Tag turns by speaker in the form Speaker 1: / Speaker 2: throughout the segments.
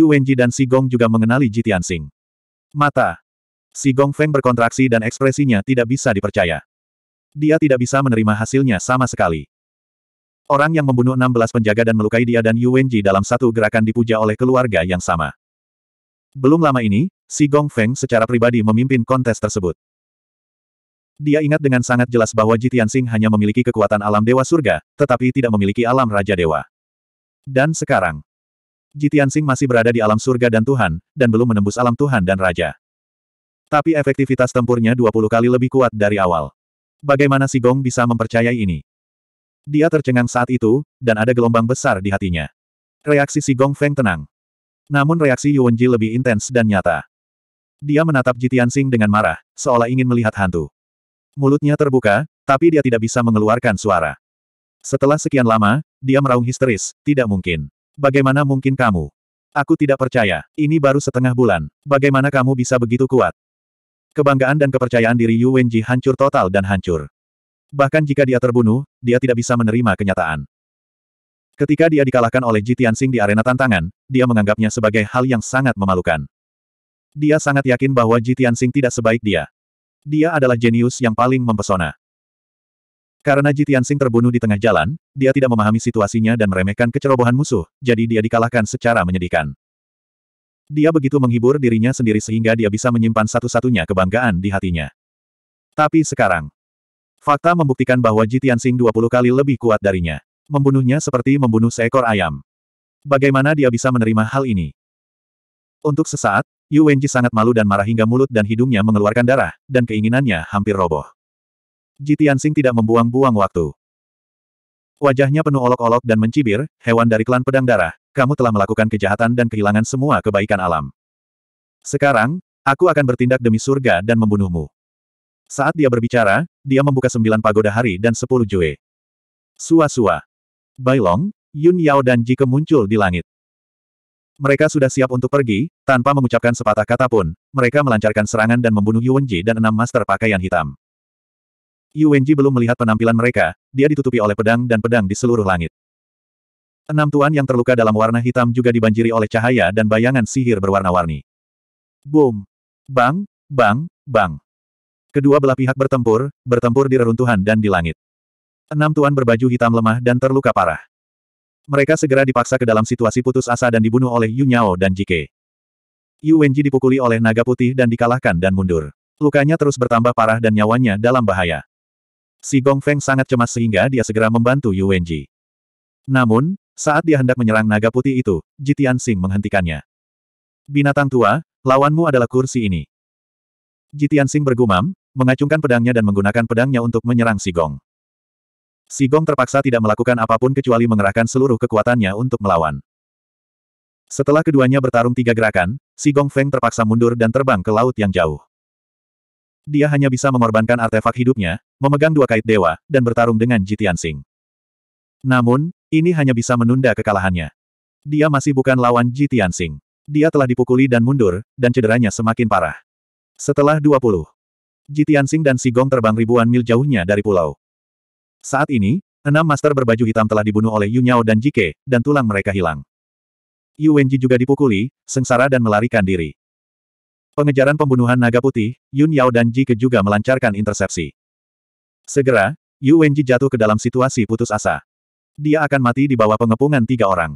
Speaker 1: Yu Wenji dan Si Gong juga mengenali Ji Tianxing. Mata. Si Gong Feng berkontraksi dan ekspresinya tidak bisa dipercaya. Dia tidak bisa menerima hasilnya sama sekali. Orang yang membunuh 16 penjaga dan melukai dia dan Yu Wenji dalam satu gerakan dipuja oleh keluarga yang sama. Belum lama ini, Si Gong Feng secara pribadi memimpin kontes tersebut. Dia ingat dengan sangat jelas bahwa Ji Tianxing hanya memiliki kekuatan alam dewa surga, tetapi tidak memiliki alam raja dewa. Dan sekarang, Jitiansing masih berada di alam surga dan Tuhan, dan belum menembus alam Tuhan dan Raja. Tapi efektivitas tempurnya 20 kali lebih kuat dari awal. Bagaimana si Gong bisa mempercayai ini? Dia tercengang saat itu, dan ada gelombang besar di hatinya. Reaksi si Gong Feng tenang. Namun reaksi Yuanji lebih intens dan nyata. Dia menatap Jitiansing dengan marah, seolah ingin melihat hantu. Mulutnya terbuka, tapi dia tidak bisa mengeluarkan suara. Setelah sekian lama, dia meraung histeris, tidak mungkin. Bagaimana mungkin kamu? Aku tidak percaya, ini baru setengah bulan. Bagaimana kamu bisa begitu kuat? Kebanggaan dan kepercayaan diri Yu Wenji hancur total dan hancur. Bahkan jika dia terbunuh, dia tidak bisa menerima kenyataan. Ketika dia dikalahkan oleh Ji Tianxing di arena tantangan, dia menganggapnya sebagai hal yang sangat memalukan. Dia sangat yakin bahwa Ji Tianxing tidak sebaik dia. Dia adalah jenius yang paling mempesona. Karena Jitianxing terbunuh di tengah jalan, dia tidak memahami situasinya dan meremehkan kecerobohan musuh, jadi dia dikalahkan secara menyedihkan. Dia begitu menghibur dirinya sendiri sehingga dia bisa menyimpan satu-satunya kebanggaan di hatinya. Tapi sekarang, fakta membuktikan bahwa dua 20 kali lebih kuat darinya. Membunuhnya seperti membunuh seekor ayam. Bagaimana dia bisa menerima hal ini? Untuk sesaat, Yu Wenji sangat malu dan marah hingga mulut dan hidungnya mengeluarkan darah, dan keinginannya hampir roboh. Ji Tianxing tidak membuang-buang waktu. Wajahnya penuh olok-olok dan mencibir, hewan dari klan pedang darah, kamu telah melakukan kejahatan dan kehilangan semua kebaikan alam. Sekarang, aku akan bertindak demi surga dan membunuhmu. Saat dia berbicara, dia membuka sembilan pagoda hari dan sepuluh jue. Sua-sua. Bailong, Yun Yao dan Ji kemuncul di langit. Mereka sudah siap untuk pergi, tanpa mengucapkan sepatah kata pun, mereka melancarkan serangan dan membunuh Yuan Ji dan enam master pakaian hitam. Yu Wenji belum melihat penampilan mereka, dia ditutupi oleh pedang dan pedang di seluruh langit. Enam tuan yang terluka dalam warna hitam juga dibanjiri oleh cahaya dan bayangan sihir berwarna-warni. Boom! Bang! Bang! Bang! Kedua belah pihak bertempur, bertempur di reruntuhan dan di langit. Enam tuan berbaju hitam lemah dan terluka parah. Mereka segera dipaksa ke dalam situasi putus asa dan dibunuh oleh Yu Nyao dan Jike. Yu Wenji dipukuli oleh naga putih dan dikalahkan dan mundur. Lukanya terus bertambah parah dan nyawanya dalam bahaya. Si Gong Feng sangat cemas sehingga dia segera membantu Yu Wenji. Namun, saat dia hendak menyerang naga putih itu, Jitian Sing menghentikannya. Binatang tua, lawanmu adalah kursi ini. Jitian Sing bergumam, mengacungkan pedangnya dan menggunakan pedangnya untuk menyerang Si Gong. Si Gong terpaksa tidak melakukan apapun kecuali mengerahkan seluruh kekuatannya untuk melawan. Setelah keduanya bertarung tiga gerakan, Si Gong Feng terpaksa mundur dan terbang ke laut yang jauh. Dia hanya bisa mengorbankan artefak hidupnya, memegang dua kait dewa, dan bertarung dengan Jitian Sing. Namun, ini hanya bisa menunda kekalahannya. Dia masih bukan lawan Jitian Sing. Dia telah dipukuli dan mundur, dan cederanya semakin parah. Setelah 20, Jitian Sing dan Sigong terbang ribuan mil jauhnya dari pulau. Saat ini, enam master berbaju hitam telah dibunuh oleh Yu Nyao dan Jike, dan tulang mereka hilang. Yu Wenji juga dipukuli, sengsara dan melarikan diri pengejaran pembunuhan naga putih, Yun Yao dan Ji Ke juga melancarkan intersepsi. Segera, Yu Wenji jatuh ke dalam situasi putus asa. Dia akan mati di bawah pengepungan tiga orang.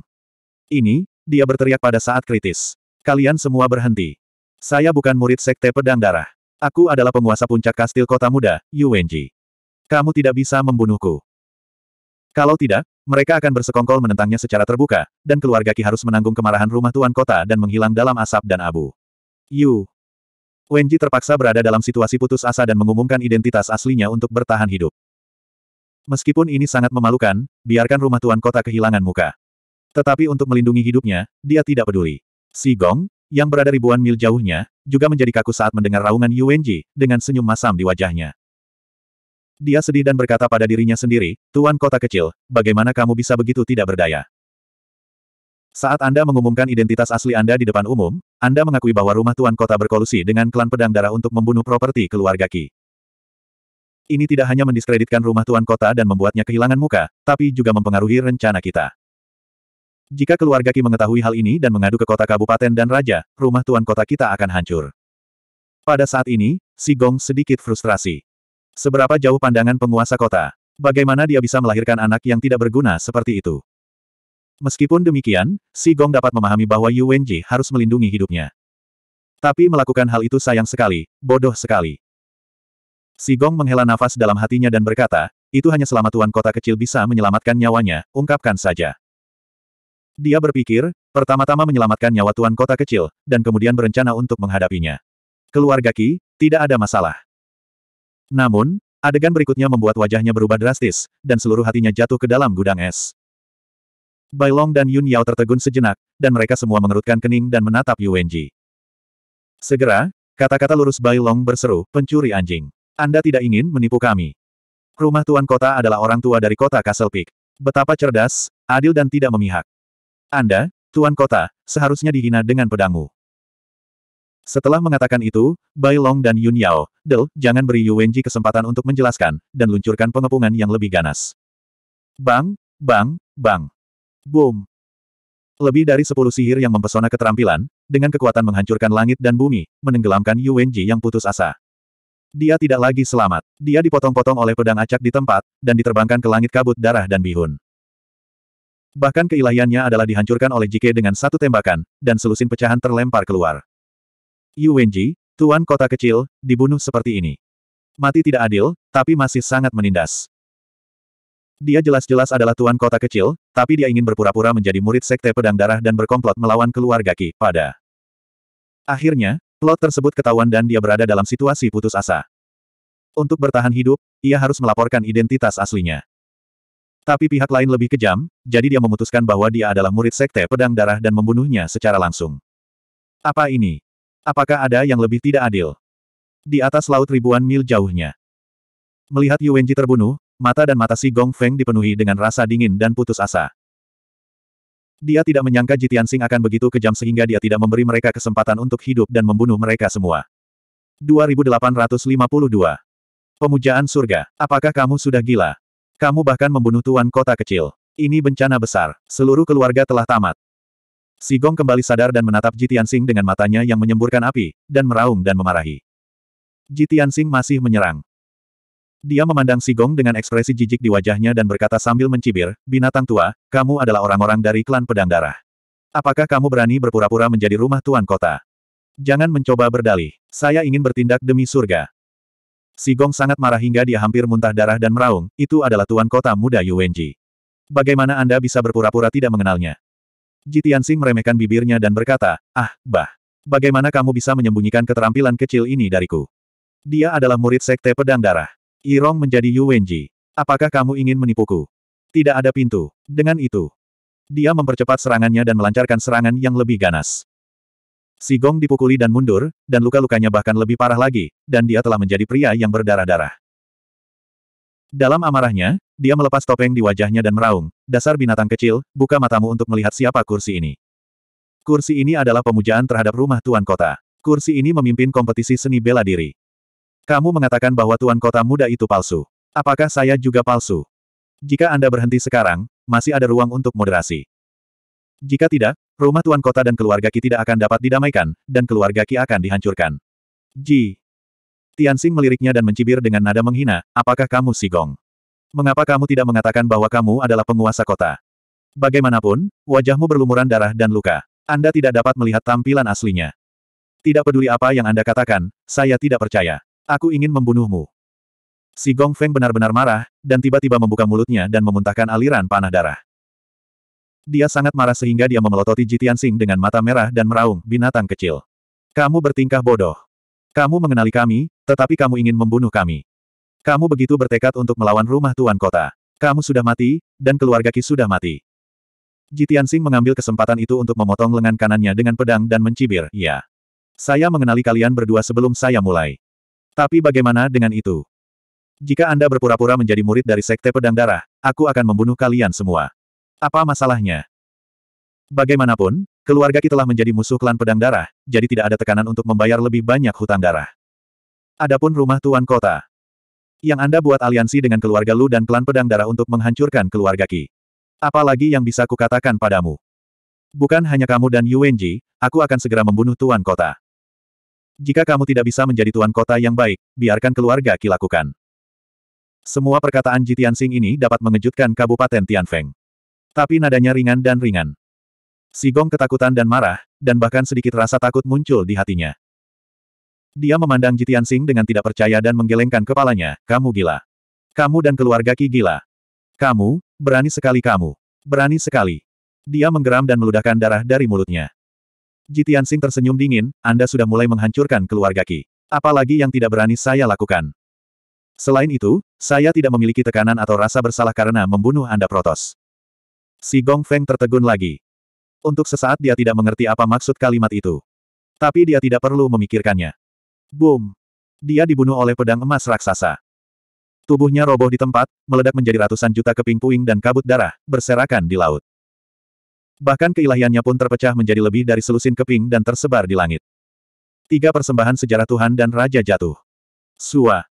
Speaker 1: Ini, dia berteriak pada saat kritis. Kalian semua berhenti. Saya bukan murid sekte pedang darah. Aku adalah penguasa puncak kastil kota muda, Yu Wenji. Kamu tidak bisa membunuhku. Kalau tidak, mereka akan bersekongkol menentangnya secara terbuka, dan keluarga Ki harus menanggung kemarahan rumah tuan kota dan menghilang dalam asap dan abu. Yu Wenji terpaksa berada dalam situasi putus asa dan mengumumkan identitas aslinya untuk bertahan hidup. Meskipun ini sangat memalukan, biarkan rumah tuan kota kehilangan muka. Tetapi untuk melindungi hidupnya, dia tidak peduli. Si Gong, yang berada ribuan mil jauhnya, juga menjadi kaku saat mendengar raungan Yu Wenji, dengan senyum masam di wajahnya. Dia sedih dan berkata pada dirinya sendiri, Tuan kota kecil, bagaimana kamu bisa begitu tidak berdaya? Saat Anda mengumumkan identitas asli Anda di depan umum, Anda mengakui bahwa rumah tuan kota berkolusi dengan klan pedang darah untuk membunuh properti keluarga Ki. Ini tidak hanya mendiskreditkan rumah tuan kota dan membuatnya kehilangan muka, tapi juga mempengaruhi rencana kita. Jika keluarga Ki mengetahui hal ini dan mengadu ke kota kabupaten dan raja, rumah tuan kota kita akan hancur. Pada saat ini, Si Gong sedikit frustrasi. Seberapa jauh pandangan penguasa kota? Bagaimana dia bisa melahirkan anak yang tidak berguna seperti itu? Meskipun demikian, Si Gong dapat memahami bahwa Yu Wenji harus melindungi hidupnya. Tapi melakukan hal itu sayang sekali, bodoh sekali. Si Gong menghela nafas dalam hatinya dan berkata, itu hanya selama tuan kota kecil bisa menyelamatkan nyawanya, ungkapkan saja. Dia berpikir, pertama-tama menyelamatkan nyawa tuan kota kecil, dan kemudian berencana untuk menghadapinya. Keluarga Ki, tidak ada masalah. Namun, adegan berikutnya membuat wajahnya berubah drastis, dan seluruh hatinya jatuh ke dalam gudang es. Bai Long dan Yun Yao tertegun sejenak, dan mereka semua mengerutkan kening dan menatap Yu Wenji. Segera, kata-kata lurus Bai Long berseru, pencuri anjing. Anda tidak ingin menipu kami. Rumah Tuan Kota adalah orang tua dari kota Castle Peak. Betapa cerdas, adil dan tidak memihak. Anda, Tuan Kota, seharusnya dihina dengan pedangmu. Setelah mengatakan itu, Bai Long dan Yun Yao, Del, jangan beri Yu Wenji kesempatan untuk menjelaskan, dan luncurkan pengepungan yang lebih ganas. Bang, bang, bang. Boom! Lebih dari sepuluh sihir yang mempesona keterampilan, dengan kekuatan menghancurkan langit dan bumi, menenggelamkan Wenji yang putus asa. Dia tidak lagi selamat. Dia dipotong-potong oleh pedang acak di tempat, dan diterbangkan ke langit kabut darah dan bihun. Bahkan keilahiannya adalah dihancurkan oleh Jike dengan satu tembakan, dan selusin pecahan terlempar keluar. Yu Wenji, tuan kota kecil, dibunuh seperti ini. Mati tidak adil, tapi masih sangat menindas. Dia jelas-jelas adalah tuan kota kecil, tapi dia ingin berpura-pura menjadi murid sekte pedang darah dan berkomplot melawan keluarga Ki pada. Akhirnya, plot tersebut ketahuan dan dia berada dalam situasi putus asa. Untuk bertahan hidup, ia harus melaporkan identitas aslinya. Tapi pihak lain lebih kejam, jadi dia memutuskan bahwa dia adalah murid sekte pedang darah dan membunuhnya secara langsung. Apa ini? Apakah ada yang lebih tidak adil? Di atas laut ribuan mil jauhnya. Melihat Yuwenji terbunuh, Mata dan mata si Gong Feng dipenuhi dengan rasa dingin dan putus asa. Dia tidak menyangka Jitian Sing akan begitu kejam sehingga dia tidak memberi mereka kesempatan untuk hidup dan membunuh mereka semua. 2852. Pemujaan surga. Apakah kamu sudah gila? Kamu bahkan membunuh tuan kota kecil. Ini bencana besar. Seluruh keluarga telah tamat. Si Gong kembali sadar dan menatap Jitian Sing dengan matanya yang menyemburkan api, dan meraung dan memarahi. Jitian Sing masih menyerang. Dia memandang Sigong dengan ekspresi jijik di wajahnya dan berkata sambil mencibir, binatang tua, kamu adalah orang-orang dari klan pedang darah. Apakah kamu berani berpura-pura menjadi rumah tuan kota? Jangan mencoba berdalih. Saya ingin bertindak demi surga. Sigong sangat marah hingga dia hampir muntah darah dan meraung, itu adalah tuan kota muda Yuwenji. Bagaimana Anda bisa berpura-pura tidak mengenalnya? Jitiansing meremehkan bibirnya dan berkata, ah, bah. Bagaimana kamu bisa menyembunyikan keterampilan kecil ini dariku? Dia adalah murid sekte pedang darah. Yirong menjadi Yu Wenji. Apakah kamu ingin menipuku? Tidak ada pintu. Dengan itu, dia mempercepat serangannya dan melancarkan serangan yang lebih ganas. Si Gong dipukuli dan mundur, dan luka-lukanya bahkan lebih parah lagi, dan dia telah menjadi pria yang berdarah-darah. Dalam amarahnya, dia melepas topeng di wajahnya dan meraung, dasar binatang kecil, buka matamu untuk melihat siapa kursi ini. Kursi ini adalah pemujaan terhadap rumah tuan kota. Kursi ini memimpin kompetisi seni bela diri. Kamu mengatakan bahwa tuan kota muda itu palsu. Apakah saya juga palsu? Jika Anda berhenti sekarang, masih ada ruang untuk moderasi. Jika tidak, rumah tuan kota dan keluarga Ki tidak akan dapat didamaikan, dan keluarga Ki akan dihancurkan. Ji. Tianxing meliriknya dan mencibir dengan nada menghina, apakah kamu si Gong? Mengapa kamu tidak mengatakan bahwa kamu adalah penguasa kota? Bagaimanapun, wajahmu berlumuran darah dan luka. Anda tidak dapat melihat tampilan aslinya. Tidak peduli apa yang Anda katakan, saya tidak percaya. Aku ingin membunuhmu. Si Gong Feng benar-benar marah, dan tiba-tiba membuka mulutnya dan memuntahkan aliran panah darah. Dia sangat marah sehingga dia memelototi Jitian Sing dengan mata merah dan meraung, binatang kecil. Kamu bertingkah bodoh. Kamu mengenali kami, tetapi kamu ingin membunuh kami. Kamu begitu bertekad untuk melawan rumah tuan kota. Kamu sudah mati, dan keluarga Ki sudah mati. Jitian Sing mengambil kesempatan itu untuk memotong lengan kanannya dengan pedang dan mencibir, ya. Saya mengenali kalian berdua sebelum saya mulai. Tapi bagaimana dengan itu? Jika Anda berpura-pura menjadi murid dari Sekte Pedang Darah, aku akan membunuh kalian semua. Apa masalahnya? Bagaimanapun, keluarga kita telah menjadi musuh klan Pedang Darah, jadi tidak ada tekanan untuk membayar lebih banyak hutang darah. Adapun rumah Tuan Kota. Yang Anda buat aliansi dengan keluarga Lu dan klan Pedang Darah untuk menghancurkan keluarga Ki. Apalagi yang bisa kukatakan padamu. Bukan hanya kamu dan Yuenji, aku akan segera membunuh Tuan Kota. Jika kamu tidak bisa menjadi tuan kota yang baik, biarkan keluarga Qi lakukan. Semua perkataan Ji Tianxing ini dapat mengejutkan Kabupaten Tianfeng. Tapi nadanya ringan dan ringan. Sigong ketakutan dan marah, dan bahkan sedikit rasa takut muncul di hatinya. Dia memandang Ji Tianxing dengan tidak percaya dan menggelengkan kepalanya, kamu gila. Kamu dan keluarga Ki gila. Kamu, berani sekali kamu. Berani sekali. Dia menggeram dan meludahkan darah dari mulutnya. Jitian Sing tersenyum dingin, Anda sudah mulai menghancurkan keluarga Ki. Apalagi yang tidak berani saya lakukan. Selain itu, saya tidak memiliki tekanan atau rasa bersalah karena membunuh Anda Protos. Si Gong Feng tertegun lagi. Untuk sesaat dia tidak mengerti apa maksud kalimat itu. Tapi dia tidak perlu memikirkannya. Boom! Dia dibunuh oleh pedang emas raksasa. Tubuhnya roboh di tempat, meledak menjadi ratusan juta keping puing dan kabut darah, berserakan di laut. Bahkan keilahiannya pun terpecah menjadi lebih dari selusin keping dan tersebar di langit. Tiga persembahan sejarah Tuhan dan Raja jatuh. Sua.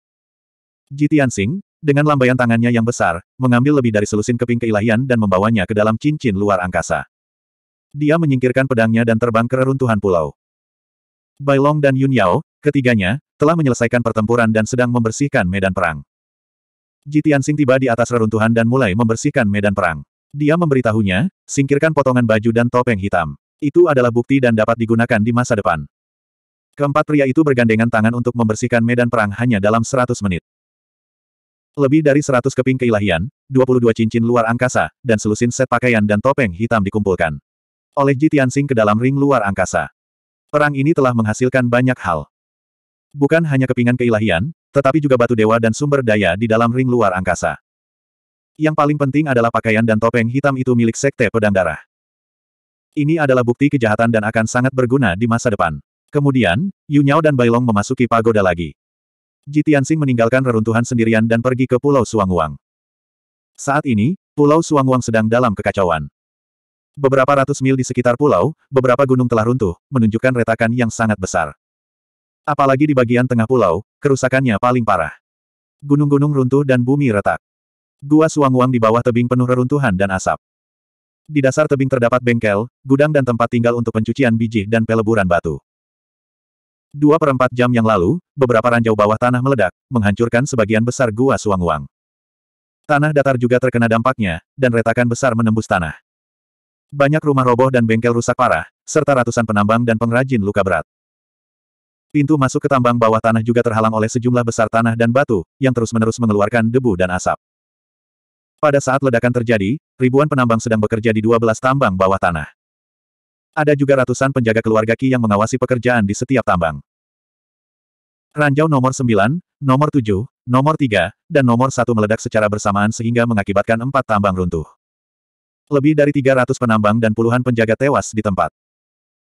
Speaker 1: Jitian Sing, dengan lambaian tangannya yang besar, mengambil lebih dari selusin keping keilahian dan membawanya ke dalam cincin luar angkasa. Dia menyingkirkan pedangnya dan terbang ke reruntuhan pulau. Bailong dan Yun Yao, ketiganya, telah menyelesaikan pertempuran dan sedang membersihkan medan perang. Jitian Sing tiba di atas reruntuhan dan mulai membersihkan medan perang. Dia memberitahunya, singkirkan potongan baju dan topeng hitam. Itu adalah bukti dan dapat digunakan di masa depan. Keempat pria itu bergandengan tangan untuk membersihkan medan perang hanya dalam 100 menit. Lebih dari 100 keping keilahian, 22 cincin luar angkasa, dan selusin set pakaian dan topeng hitam dikumpulkan. Oleh Ji Tianxing ke dalam ring luar angkasa. Perang ini telah menghasilkan banyak hal. Bukan hanya kepingan keilahian, tetapi juga batu dewa dan sumber daya di dalam ring luar angkasa. Yang paling penting adalah pakaian dan topeng hitam itu milik Sekte Pedang Darah. Ini adalah bukti kejahatan dan akan sangat berguna di masa depan. Kemudian, Yunyao dan Bailong memasuki pagoda lagi. Jitiansing meninggalkan reruntuhan sendirian dan pergi ke Pulau Suanguang. Saat ini, Pulau Suanguang sedang dalam kekacauan. Beberapa ratus mil di sekitar pulau, beberapa gunung telah runtuh, menunjukkan retakan yang sangat besar. Apalagi di bagian tengah pulau, kerusakannya paling parah. Gunung-gunung runtuh dan bumi retak. Gua suang Suangwang di bawah tebing penuh reruntuhan dan asap. Di dasar tebing terdapat bengkel, gudang dan tempat tinggal untuk pencucian biji dan peleburan batu. Dua perempat jam yang lalu, beberapa ranjau bawah tanah meledak, menghancurkan sebagian besar gua suang Suangwang. Tanah datar juga terkena dampaknya, dan retakan besar menembus tanah. Banyak rumah roboh dan bengkel rusak parah, serta ratusan penambang dan pengrajin luka berat. Pintu masuk ke tambang bawah tanah juga terhalang oleh sejumlah besar tanah dan batu, yang terus-menerus mengeluarkan debu dan asap. Pada saat ledakan terjadi, ribuan penambang sedang bekerja di 12 tambang bawah tanah. Ada juga ratusan penjaga keluarga ki yang mengawasi pekerjaan di setiap tambang. Ranjau nomor 9, nomor 7, nomor 3, dan nomor 1 meledak secara bersamaan sehingga mengakibatkan empat tambang runtuh. Lebih dari 300 penambang dan puluhan penjaga tewas di tempat.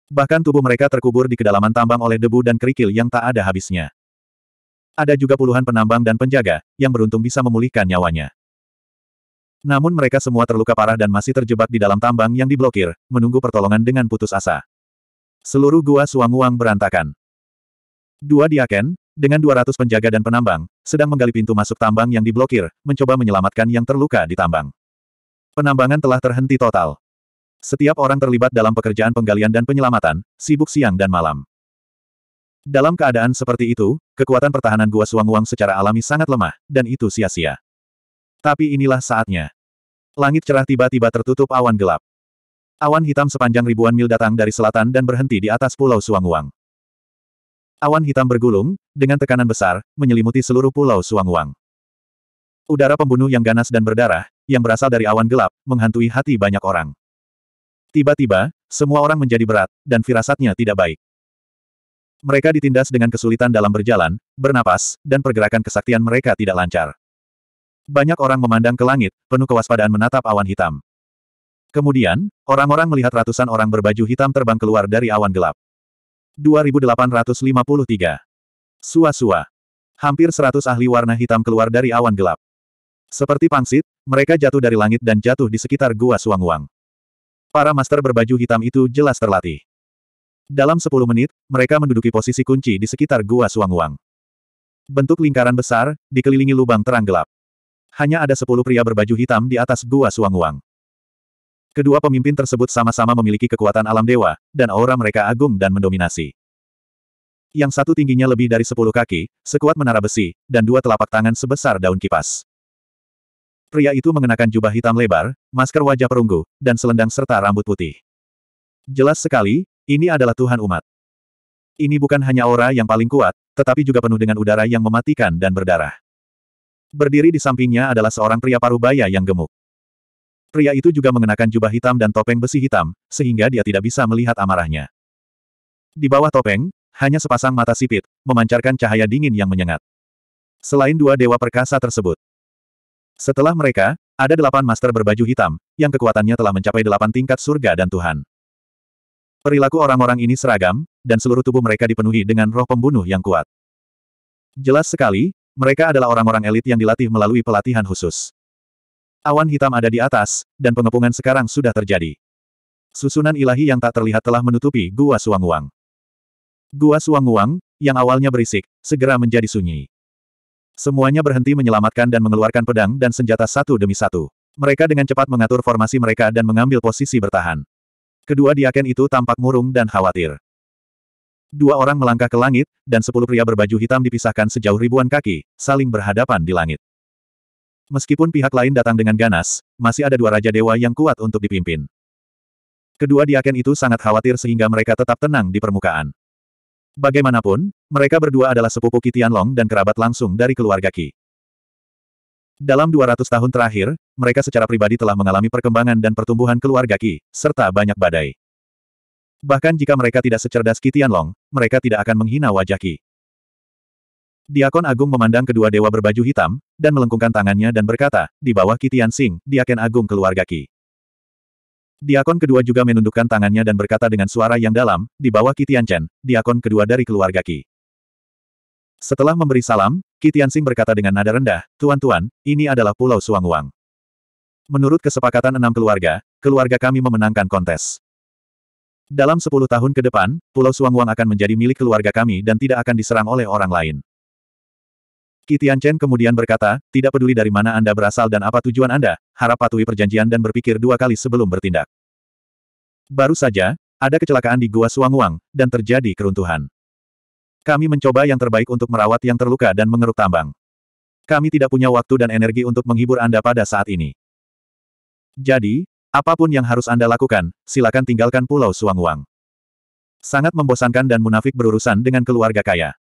Speaker 1: Bahkan tubuh mereka terkubur di kedalaman tambang oleh debu dan kerikil yang tak ada habisnya. Ada juga puluhan penambang dan penjaga, yang beruntung bisa memulihkan nyawanya. Namun mereka semua terluka parah dan masih terjebak di dalam tambang yang diblokir, menunggu pertolongan dengan putus asa. Seluruh gua suang-uang berantakan. Dua diaken, dengan 200 penjaga dan penambang, sedang menggali pintu masuk tambang yang diblokir, mencoba menyelamatkan yang terluka di tambang. Penambangan telah terhenti total. Setiap orang terlibat dalam pekerjaan penggalian dan penyelamatan, sibuk siang dan malam. Dalam keadaan seperti itu, kekuatan pertahanan Gua suang-uang secara alami sangat lemah, dan itu sia-sia. Tapi inilah saatnya. Langit cerah tiba-tiba tertutup awan gelap. Awan hitam sepanjang ribuan mil datang dari selatan dan berhenti di atas Pulau Suangwang. Awan hitam bergulung, dengan tekanan besar, menyelimuti seluruh Pulau Suangwang. Udara pembunuh yang ganas dan berdarah, yang berasal dari awan gelap, menghantui hati banyak orang. Tiba-tiba, semua orang menjadi berat, dan firasatnya tidak baik. Mereka ditindas dengan kesulitan dalam berjalan, bernapas, dan pergerakan kesaktian mereka tidak lancar. Banyak orang memandang ke langit, penuh kewaspadaan menatap awan hitam. Kemudian, orang-orang melihat ratusan orang berbaju hitam terbang keluar dari awan gelap. 2853. Sua-sua. Hampir seratus ahli warna hitam keluar dari awan gelap. Seperti pangsit, mereka jatuh dari langit dan jatuh di sekitar gua suang-uang. Para master berbaju hitam itu jelas terlatih. Dalam sepuluh menit, mereka menduduki posisi kunci di sekitar gua suang-uang. Bentuk lingkaran besar, dikelilingi lubang terang gelap hanya ada sepuluh pria berbaju hitam di atas gua suang Suanguang. Kedua pemimpin tersebut sama-sama memiliki kekuatan alam dewa, dan aura mereka agung dan mendominasi. Yang satu tingginya lebih dari sepuluh kaki, sekuat menara besi, dan dua telapak tangan sebesar daun kipas. Pria itu mengenakan jubah hitam lebar, masker wajah perunggu, dan selendang serta rambut putih. Jelas sekali, ini adalah Tuhan umat. Ini bukan hanya aura yang paling kuat, tetapi juga penuh dengan udara yang mematikan dan berdarah. Berdiri di sampingnya adalah seorang pria parubaya yang gemuk. Pria itu juga mengenakan jubah hitam dan topeng besi hitam, sehingga dia tidak bisa melihat amarahnya. Di bawah topeng, hanya sepasang mata sipit, memancarkan cahaya dingin yang menyengat. Selain dua dewa perkasa tersebut. Setelah mereka, ada delapan master berbaju hitam, yang kekuatannya telah mencapai delapan tingkat surga dan Tuhan. Perilaku orang-orang ini seragam, dan seluruh tubuh mereka dipenuhi dengan roh pembunuh yang kuat. Jelas sekali, mereka adalah orang-orang elit yang dilatih melalui pelatihan khusus. Awan hitam ada di atas, dan pengepungan sekarang sudah terjadi. Susunan ilahi yang tak terlihat telah menutupi Gua Suanguang. Gua Suanguang, yang awalnya berisik, segera menjadi sunyi. Semuanya berhenti menyelamatkan dan mengeluarkan pedang dan senjata satu demi satu. Mereka dengan cepat mengatur formasi mereka dan mengambil posisi bertahan. Kedua diaken itu tampak murung dan khawatir. Dua orang melangkah ke langit, dan sepuluh pria berbaju hitam dipisahkan sejauh ribuan kaki, saling berhadapan di langit. Meskipun pihak lain datang dengan ganas, masih ada dua raja dewa yang kuat untuk dipimpin. Kedua diaken itu sangat khawatir sehingga mereka tetap tenang di permukaan. Bagaimanapun, mereka berdua adalah sepupu Kitian Long dan kerabat langsung dari keluarga Ki. Dalam 200 tahun terakhir, mereka secara pribadi telah mengalami perkembangan dan pertumbuhan keluarga Ki, serta banyak badai. Bahkan jika mereka tidak secerdas Kitian Long, mereka tidak akan menghina wajah Ki. Diakon Agung memandang kedua dewa berbaju hitam, dan melengkungkan tangannya dan berkata, di bawah Kitian Sing, Diaken Agung keluarga Ki. Diakon kedua juga menundukkan tangannya dan berkata dengan suara yang dalam, di bawah Kitian Chen, diakon kedua dari keluarga Ki. Setelah memberi salam, Kitian Sing berkata dengan nada rendah, Tuan-tuan, ini adalah Pulau Wang. Menurut kesepakatan enam keluarga, keluarga kami memenangkan kontes. Dalam sepuluh tahun ke depan, Pulau Suangwang akan menjadi milik keluarga kami dan tidak akan diserang oleh orang lain. Kitian Chen kemudian berkata, tidak peduli dari mana Anda berasal dan apa tujuan Anda, harap patuhi perjanjian dan berpikir dua kali sebelum bertindak. Baru saja, ada kecelakaan di Gua Suangwang, dan terjadi keruntuhan. Kami mencoba yang terbaik untuk merawat yang terluka dan mengeruk tambang. Kami tidak punya waktu dan energi untuk menghibur Anda pada saat ini. Jadi, Apapun yang harus Anda lakukan, silakan tinggalkan Pulau Suangwang. Sangat membosankan dan munafik berurusan dengan keluarga kaya.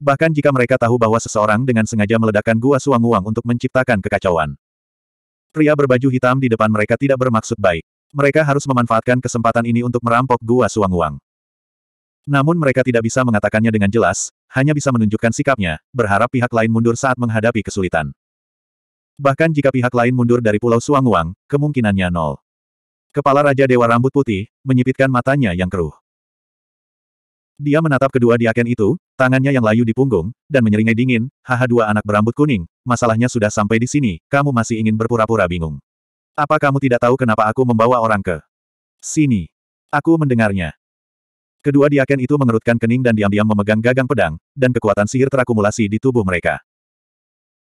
Speaker 1: Bahkan jika mereka tahu bahwa seseorang dengan sengaja meledakkan gua Suangwang untuk menciptakan kekacauan. Pria berbaju hitam di depan mereka tidak bermaksud baik. Mereka harus memanfaatkan kesempatan ini untuk merampok gua Suangwang. Namun mereka tidak bisa mengatakannya dengan jelas, hanya bisa menunjukkan sikapnya, berharap pihak lain mundur saat menghadapi kesulitan. Bahkan jika pihak lain mundur dari Pulau Suanguang, kemungkinannya nol. Kepala Raja Dewa Rambut Putih, menyipitkan matanya yang keruh. Dia menatap kedua diaken itu, tangannya yang layu di punggung, dan menyeringai dingin, haha dua anak berambut kuning, masalahnya sudah sampai di sini, kamu masih ingin berpura-pura bingung. Apa kamu tidak tahu kenapa aku membawa orang ke sini? Aku mendengarnya. Kedua diaken itu mengerutkan kening dan diam-diam memegang gagang pedang, dan kekuatan sihir terakumulasi di tubuh mereka.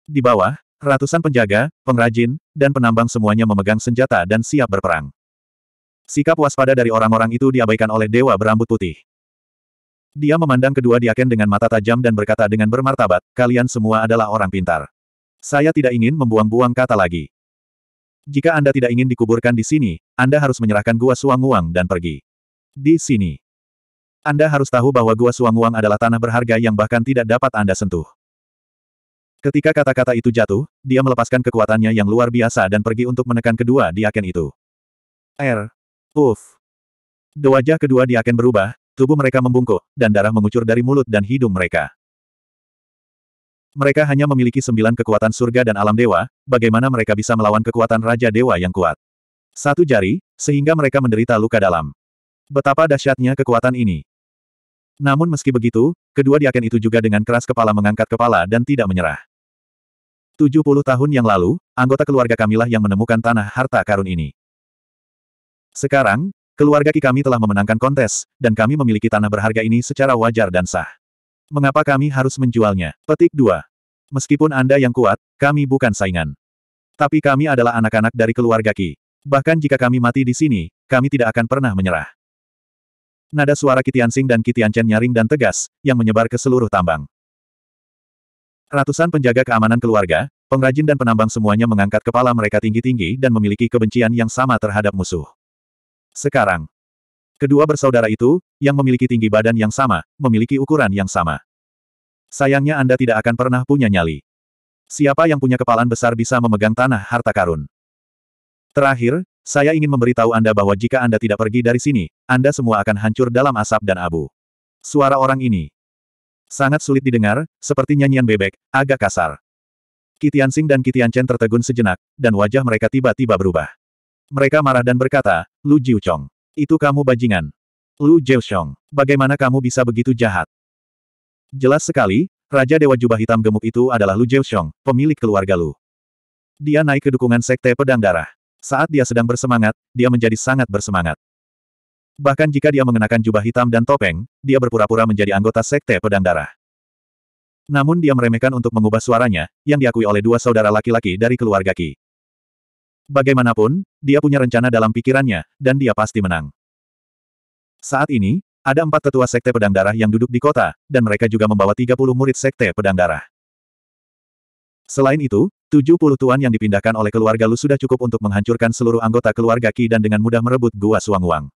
Speaker 1: Di bawah, Ratusan penjaga, pengrajin, dan penambang semuanya memegang senjata dan siap berperang. Sikap waspada dari orang-orang itu diabaikan oleh dewa berambut putih. Dia memandang kedua diaken dengan mata tajam dan berkata dengan bermartabat, kalian semua adalah orang pintar. Saya tidak ingin membuang-buang kata lagi. Jika Anda tidak ingin dikuburkan di sini, Anda harus menyerahkan gua suang-uang dan pergi. Di sini. Anda harus tahu bahwa gua suang-uang adalah tanah berharga yang bahkan tidak dapat Anda sentuh. Ketika kata-kata itu jatuh, dia melepaskan kekuatannya yang luar biasa dan pergi untuk menekan kedua diaken itu. R. Uff. Wajah kedua diaken berubah, tubuh mereka membungkuk, dan darah mengucur dari mulut dan hidung mereka. Mereka hanya memiliki sembilan kekuatan surga dan alam dewa, bagaimana mereka bisa melawan kekuatan Raja Dewa yang kuat. Satu jari, sehingga mereka menderita luka dalam. Betapa dahsyatnya kekuatan ini. Namun meski begitu, kedua diaken itu juga dengan keras kepala mengangkat kepala dan tidak menyerah. 70 tahun yang lalu, anggota keluarga kamilah yang menemukan tanah harta karun ini. Sekarang, keluarga Ki kami telah memenangkan kontes, dan kami memiliki tanah berharga ini secara wajar dan sah. Mengapa kami harus menjualnya? Petik 2. Meskipun Anda yang kuat, kami bukan saingan. Tapi kami adalah anak-anak dari keluarga Ki. Bahkan jika kami mati di sini, kami tidak akan pernah menyerah. Nada suara Kitian Sing dan Kitian Chen nyaring dan tegas, yang menyebar ke seluruh tambang. Ratusan penjaga keamanan keluarga, pengrajin dan penambang semuanya mengangkat kepala mereka tinggi-tinggi dan memiliki kebencian yang sama terhadap musuh. Sekarang, kedua bersaudara itu, yang memiliki tinggi badan yang sama, memiliki ukuran yang sama. Sayangnya Anda tidak akan pernah punya nyali. Siapa yang punya kepalan besar bisa memegang tanah harta karun. Terakhir, saya ingin memberitahu Anda bahwa jika Anda tidak pergi dari sini, Anda semua akan hancur dalam asap dan abu. Suara orang ini sangat sulit didengar, seperti nyanyian bebek, agak kasar. Kitian Sing dan Kitian Chen tertegun sejenak, dan wajah mereka tiba-tiba berubah. Mereka marah dan berkata, Lu Jiu Chong, itu kamu bajingan. Lu Jiu Chong, bagaimana kamu bisa begitu jahat? Jelas sekali, Raja Dewa Jubah Hitam Gemuk itu adalah Lu Jiu Chong, pemilik keluarga Lu. Dia naik ke dukungan Sekte Pedang Darah. Saat dia sedang bersemangat, dia menjadi sangat bersemangat. Bahkan jika dia mengenakan jubah hitam dan topeng, dia berpura-pura menjadi anggota Sekte Pedang Darah. Namun dia meremehkan untuk mengubah suaranya, yang diakui oleh dua saudara laki-laki dari keluarga Ki. Bagaimanapun, dia punya rencana dalam pikirannya, dan dia pasti menang. Saat ini, ada empat tetua Sekte Pedang Darah yang duduk di kota, dan mereka juga membawa 30 murid Sekte Pedang Darah. Selain itu, Tujuh puluh tuan yang dipindahkan oleh keluarga Lu sudah cukup untuk menghancurkan seluruh anggota keluarga Qi dan dengan mudah merebut Gua Suang-Wang.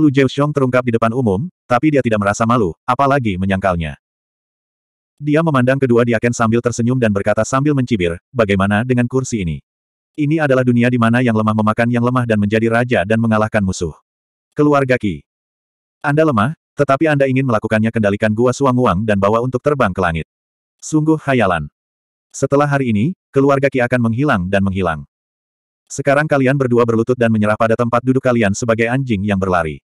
Speaker 1: Lu Jiaoxiong terungkap di depan umum, tapi dia tidak merasa malu, apalagi menyangkalnya. Dia memandang kedua diaken sambil tersenyum dan berkata sambil mencibir, bagaimana dengan kursi ini? Ini adalah dunia di mana yang lemah memakan yang lemah dan menjadi raja dan mengalahkan musuh. Keluarga Qi. Anda lemah, tetapi Anda ingin melakukannya kendalikan Gua Suang-Wang dan bawa untuk terbang ke langit. Sungguh khayalan. Setelah hari ini, keluarga Ki akan menghilang dan menghilang. Sekarang kalian berdua berlutut dan menyerah pada tempat duduk kalian sebagai anjing yang berlari.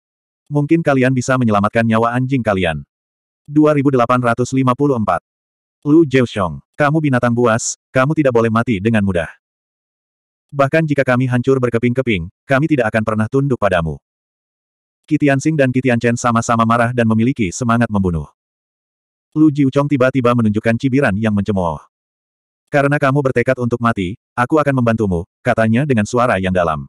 Speaker 1: Mungkin kalian bisa menyelamatkan nyawa anjing kalian. 2854 Lu Jiuxiong, kamu binatang buas, kamu tidak boleh mati dengan mudah. Bahkan jika kami hancur berkeping-keping, kami tidak akan pernah tunduk padamu. Kitiansing dan Kitianchen sama-sama marah dan memiliki semangat membunuh. Lu Jiuchong tiba-tiba menunjukkan cibiran yang mencemooh. Karena kamu bertekad untuk mati, aku akan membantumu, katanya dengan suara yang dalam.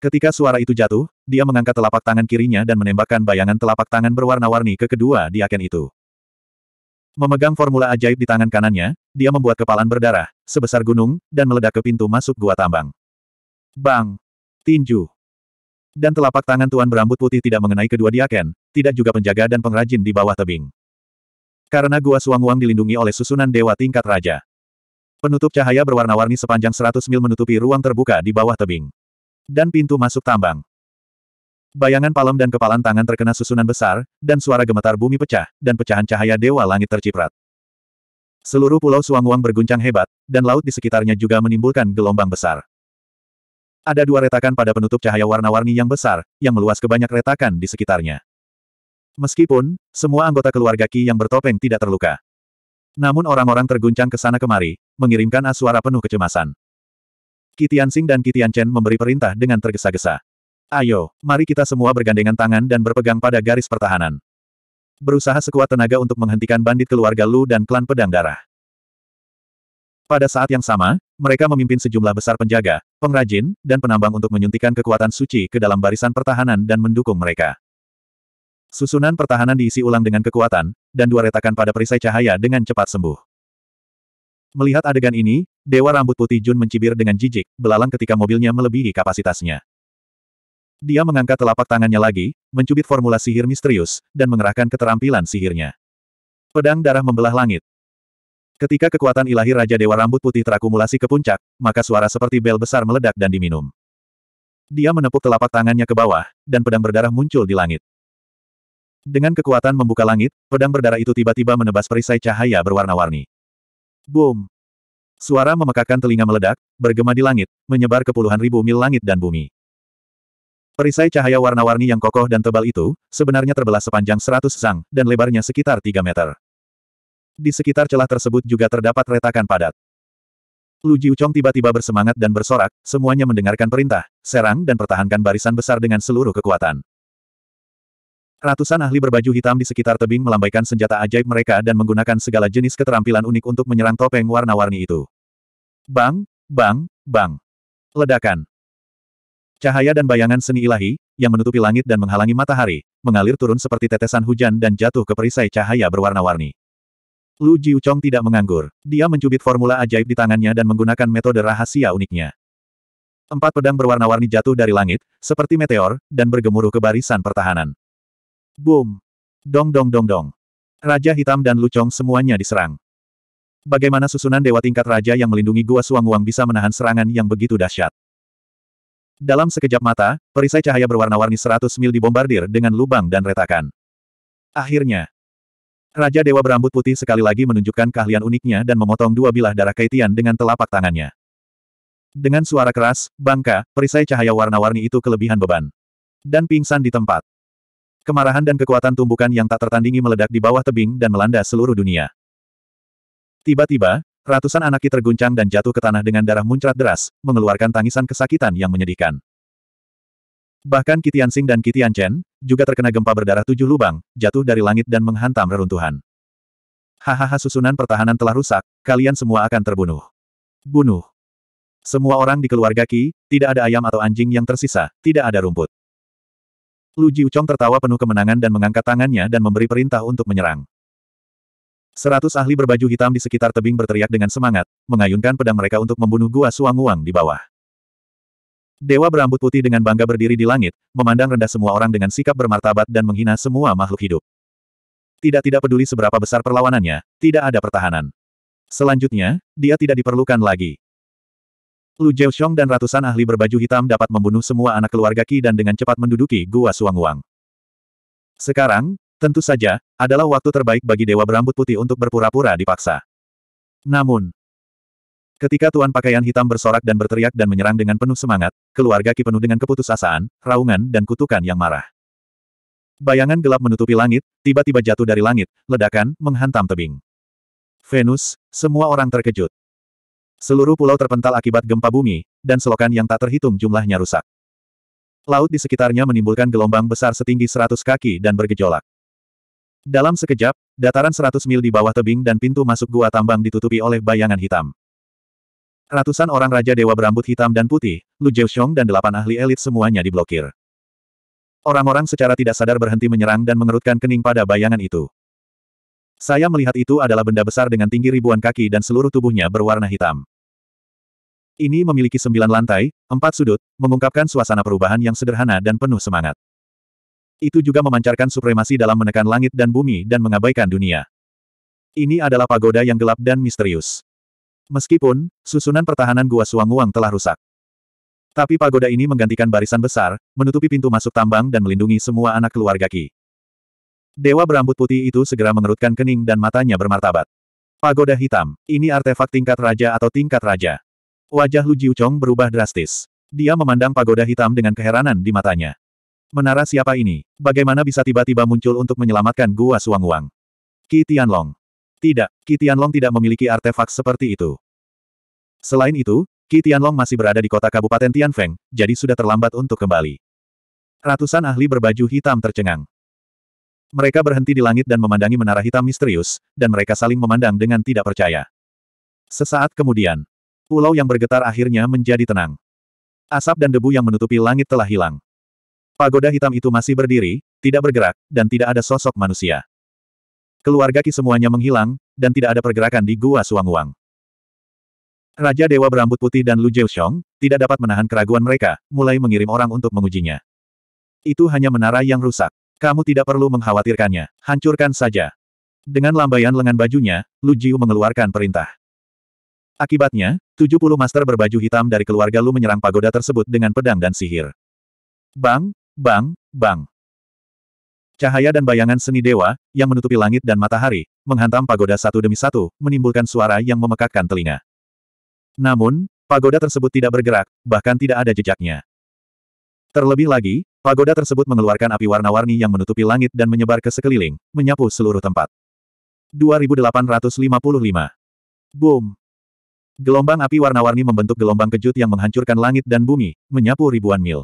Speaker 1: Ketika suara itu jatuh, dia mengangkat telapak tangan kirinya dan menembakkan bayangan telapak tangan berwarna-warni ke kedua diaken itu. Memegang formula ajaib di tangan kanannya, dia membuat kepalan berdarah, sebesar gunung, dan meledak ke pintu masuk gua tambang. Bang! Tinju! Dan telapak tangan Tuan berambut putih tidak mengenai kedua diaken, tidak juga penjaga dan pengrajin di bawah tebing. Karena gua Suangwang dilindungi oleh susunan dewa tingkat raja. Penutup cahaya berwarna-warni sepanjang 100 mil menutupi ruang terbuka di bawah tebing. Dan pintu masuk tambang. Bayangan palem dan kepalan tangan terkena susunan besar, dan suara gemetar bumi pecah, dan pecahan cahaya dewa langit terciprat. Seluruh pulau Suangwang berguncang hebat, dan laut di sekitarnya juga menimbulkan gelombang besar. Ada dua retakan pada penutup cahaya warna-warni yang besar, yang meluas ke banyak retakan di sekitarnya. Meskipun, semua anggota keluarga Ki yang bertopeng tidak terluka. Namun orang-orang terguncang ke sana kemari, mengirimkan suara penuh kecemasan. Ki Tianxing dan Ki Tianchen memberi perintah dengan tergesa-gesa. Ayo, mari kita semua bergandengan tangan dan berpegang pada garis pertahanan. Berusaha sekuat tenaga untuk menghentikan bandit keluarga Lu dan klan pedang darah. Pada saat yang sama, mereka memimpin sejumlah besar penjaga, pengrajin, dan penambang untuk menyuntikkan kekuatan suci ke dalam barisan pertahanan dan mendukung mereka. Susunan pertahanan diisi ulang dengan kekuatan, dan dua retakan pada perisai cahaya dengan cepat sembuh. Melihat adegan ini, Dewa Rambut Putih Jun mencibir dengan jijik, belalang ketika mobilnya melebihi kapasitasnya. Dia mengangkat telapak tangannya lagi, mencubit formula sihir misterius, dan mengerahkan keterampilan sihirnya. Pedang darah membelah langit. Ketika kekuatan ilahi Raja Dewa Rambut Putih terakumulasi ke puncak, maka suara seperti bel besar meledak dan diminum. Dia menepuk telapak tangannya ke bawah, dan pedang berdarah muncul di langit. Dengan kekuatan membuka langit, pedang berdarah itu tiba-tiba menebas perisai cahaya berwarna-warni. Boom! Suara memekakan telinga meledak, bergema di langit, menyebar ke puluhan ribu mil langit dan bumi. Perisai cahaya warna-warni yang kokoh dan tebal itu, sebenarnya terbelah sepanjang seratus sang dan lebarnya sekitar tiga meter. Di sekitar celah tersebut juga terdapat retakan padat. Lu Jiuchong tiba-tiba bersemangat dan bersorak, semuanya mendengarkan perintah, serang dan pertahankan barisan besar dengan seluruh kekuatan. Ratusan ahli berbaju hitam di sekitar tebing melambaikan senjata ajaib mereka dan menggunakan segala jenis keterampilan unik untuk menyerang topeng warna-warni itu. Bang, bang, bang. Ledakan. Cahaya dan bayangan seni ilahi, yang menutupi langit dan menghalangi matahari, mengalir turun seperti tetesan hujan dan jatuh ke perisai cahaya berwarna-warni. Lu Jiuchong tidak menganggur. Dia mencubit formula ajaib di tangannya dan menggunakan metode rahasia uniknya. Empat pedang berwarna-warni jatuh dari langit, seperti meteor, dan bergemuruh ke barisan pertahanan. Boom! Dong dong dong dong. Raja Hitam dan Lucong semuanya diserang. Bagaimana susunan dewa tingkat raja yang melindungi Gua Wang bisa menahan serangan yang begitu dahsyat? Dalam sekejap mata, perisai cahaya berwarna-warni 100 mil dibombardir dengan lubang dan retakan. Akhirnya, Raja Dewa berambut putih sekali lagi menunjukkan keahlian uniknya dan memotong dua bilah darah Kaitian dengan telapak tangannya. Dengan suara keras, bangka, perisai cahaya warna-warni itu kelebihan beban. Dan pingsan di tempat. Kemarahan dan kekuatan tumbukan yang tak tertandingi meledak di bawah tebing dan melanda seluruh dunia. Tiba-tiba, ratusan anak anaki terguncang dan jatuh ke tanah dengan darah muncrat deras, mengeluarkan tangisan kesakitan yang menyedihkan. Bahkan Kitian Sing dan Kitian Chen, juga terkena gempa berdarah tujuh lubang, jatuh dari langit dan menghantam reruntuhan. Hahaha susunan pertahanan telah rusak, kalian semua akan terbunuh. Bunuh. Semua orang di keluarga Ki, tidak ada ayam atau anjing yang tersisa, tidak ada rumput. Lu Jiuchong tertawa penuh kemenangan dan mengangkat tangannya dan memberi perintah untuk menyerang. Seratus ahli berbaju hitam di sekitar tebing berteriak dengan semangat, mengayunkan pedang mereka untuk membunuh gua suang-uang di bawah. Dewa berambut putih dengan bangga berdiri di langit, memandang rendah semua orang dengan sikap bermartabat dan menghina semua makhluk hidup. Tidak-tidak peduli seberapa besar perlawanannya, tidak ada pertahanan. Selanjutnya, dia tidak diperlukan lagi. Lu Zheoxiong dan ratusan ahli berbaju hitam dapat membunuh semua anak keluarga Qi dan dengan cepat menduduki Gua Suangwang. Sekarang, tentu saja, adalah waktu terbaik bagi Dewa Berambut Putih untuk berpura-pura dipaksa. Namun, ketika Tuan Pakaian Hitam bersorak dan berteriak dan menyerang dengan penuh semangat, keluarga Qi penuh dengan keputusasaan, raungan dan kutukan yang marah. Bayangan gelap menutupi langit, tiba-tiba jatuh dari langit, ledakan, menghantam tebing. Venus, semua orang terkejut. Seluruh pulau terpental akibat gempa bumi, dan selokan yang tak terhitung jumlahnya rusak. Laut di sekitarnya menimbulkan gelombang besar setinggi 100 kaki dan bergejolak. Dalam sekejap, dataran 100 mil di bawah tebing dan pintu masuk gua tambang ditutupi oleh bayangan hitam. Ratusan orang Raja Dewa berambut hitam dan putih, Lu Zhexiong dan delapan ahli elit semuanya diblokir. Orang-orang secara tidak sadar berhenti menyerang dan mengerutkan kening pada bayangan itu. Saya melihat itu adalah benda besar dengan tinggi ribuan kaki dan seluruh tubuhnya berwarna hitam. Ini memiliki sembilan lantai, empat sudut, mengungkapkan suasana perubahan yang sederhana dan penuh semangat. Itu juga memancarkan supremasi dalam menekan langit dan bumi dan mengabaikan dunia. Ini adalah pagoda yang gelap dan misterius. Meskipun, susunan pertahanan Gua suang Suanguang telah rusak. Tapi pagoda ini menggantikan barisan besar, menutupi pintu masuk tambang dan melindungi semua anak keluarga Ki. Dewa berambut putih itu segera mengerutkan kening dan matanya bermartabat. Pagoda hitam, ini artefak tingkat raja atau tingkat raja. Wajah Lu Jiuchong berubah drastis. Dia memandang pagoda hitam dengan keheranan di matanya. Menara siapa ini? Bagaimana bisa tiba-tiba muncul untuk menyelamatkan Gua Suangwang? Ki Tianlong. Tidak, Ki Tianlong tidak memiliki artefak seperti itu. Selain itu, Ki Tianlong masih berada di kota Kabupaten Tianfeng, jadi sudah terlambat untuk kembali. Ratusan ahli berbaju hitam tercengang. Mereka berhenti di langit dan memandangi menara hitam misterius, dan mereka saling memandang dengan tidak percaya. Sesaat kemudian, Pulau yang bergetar akhirnya menjadi tenang. Asap dan debu yang menutupi langit telah hilang. Pagoda hitam itu masih berdiri, tidak bergerak, dan tidak ada sosok manusia. Keluarga Ki semuanya menghilang, dan tidak ada pergerakan di Gua Suang Suanguang. Raja Dewa berambut putih dan Lu Jiuxiong, tidak dapat menahan keraguan mereka, mulai mengirim orang untuk mengujinya. Itu hanya menara yang rusak. Kamu tidak perlu mengkhawatirkannya, hancurkan saja. Dengan lambaian lengan bajunya, Lu Jiu mengeluarkan perintah. Akibatnya, 70 master berbaju hitam dari keluarga Lu menyerang pagoda tersebut dengan pedang dan sihir. Bang, bang, bang. Cahaya dan bayangan seni dewa, yang menutupi langit dan matahari, menghantam pagoda satu demi satu, menimbulkan suara yang memekakkan telinga. Namun, pagoda tersebut tidak bergerak, bahkan tidak ada jejaknya. Terlebih lagi, pagoda tersebut mengeluarkan api warna-warni yang menutupi langit dan menyebar ke sekeliling, menyapu seluruh tempat. 2855 Boom! Gelombang api warna-warni membentuk gelombang kejut yang menghancurkan langit dan bumi, menyapu ribuan mil.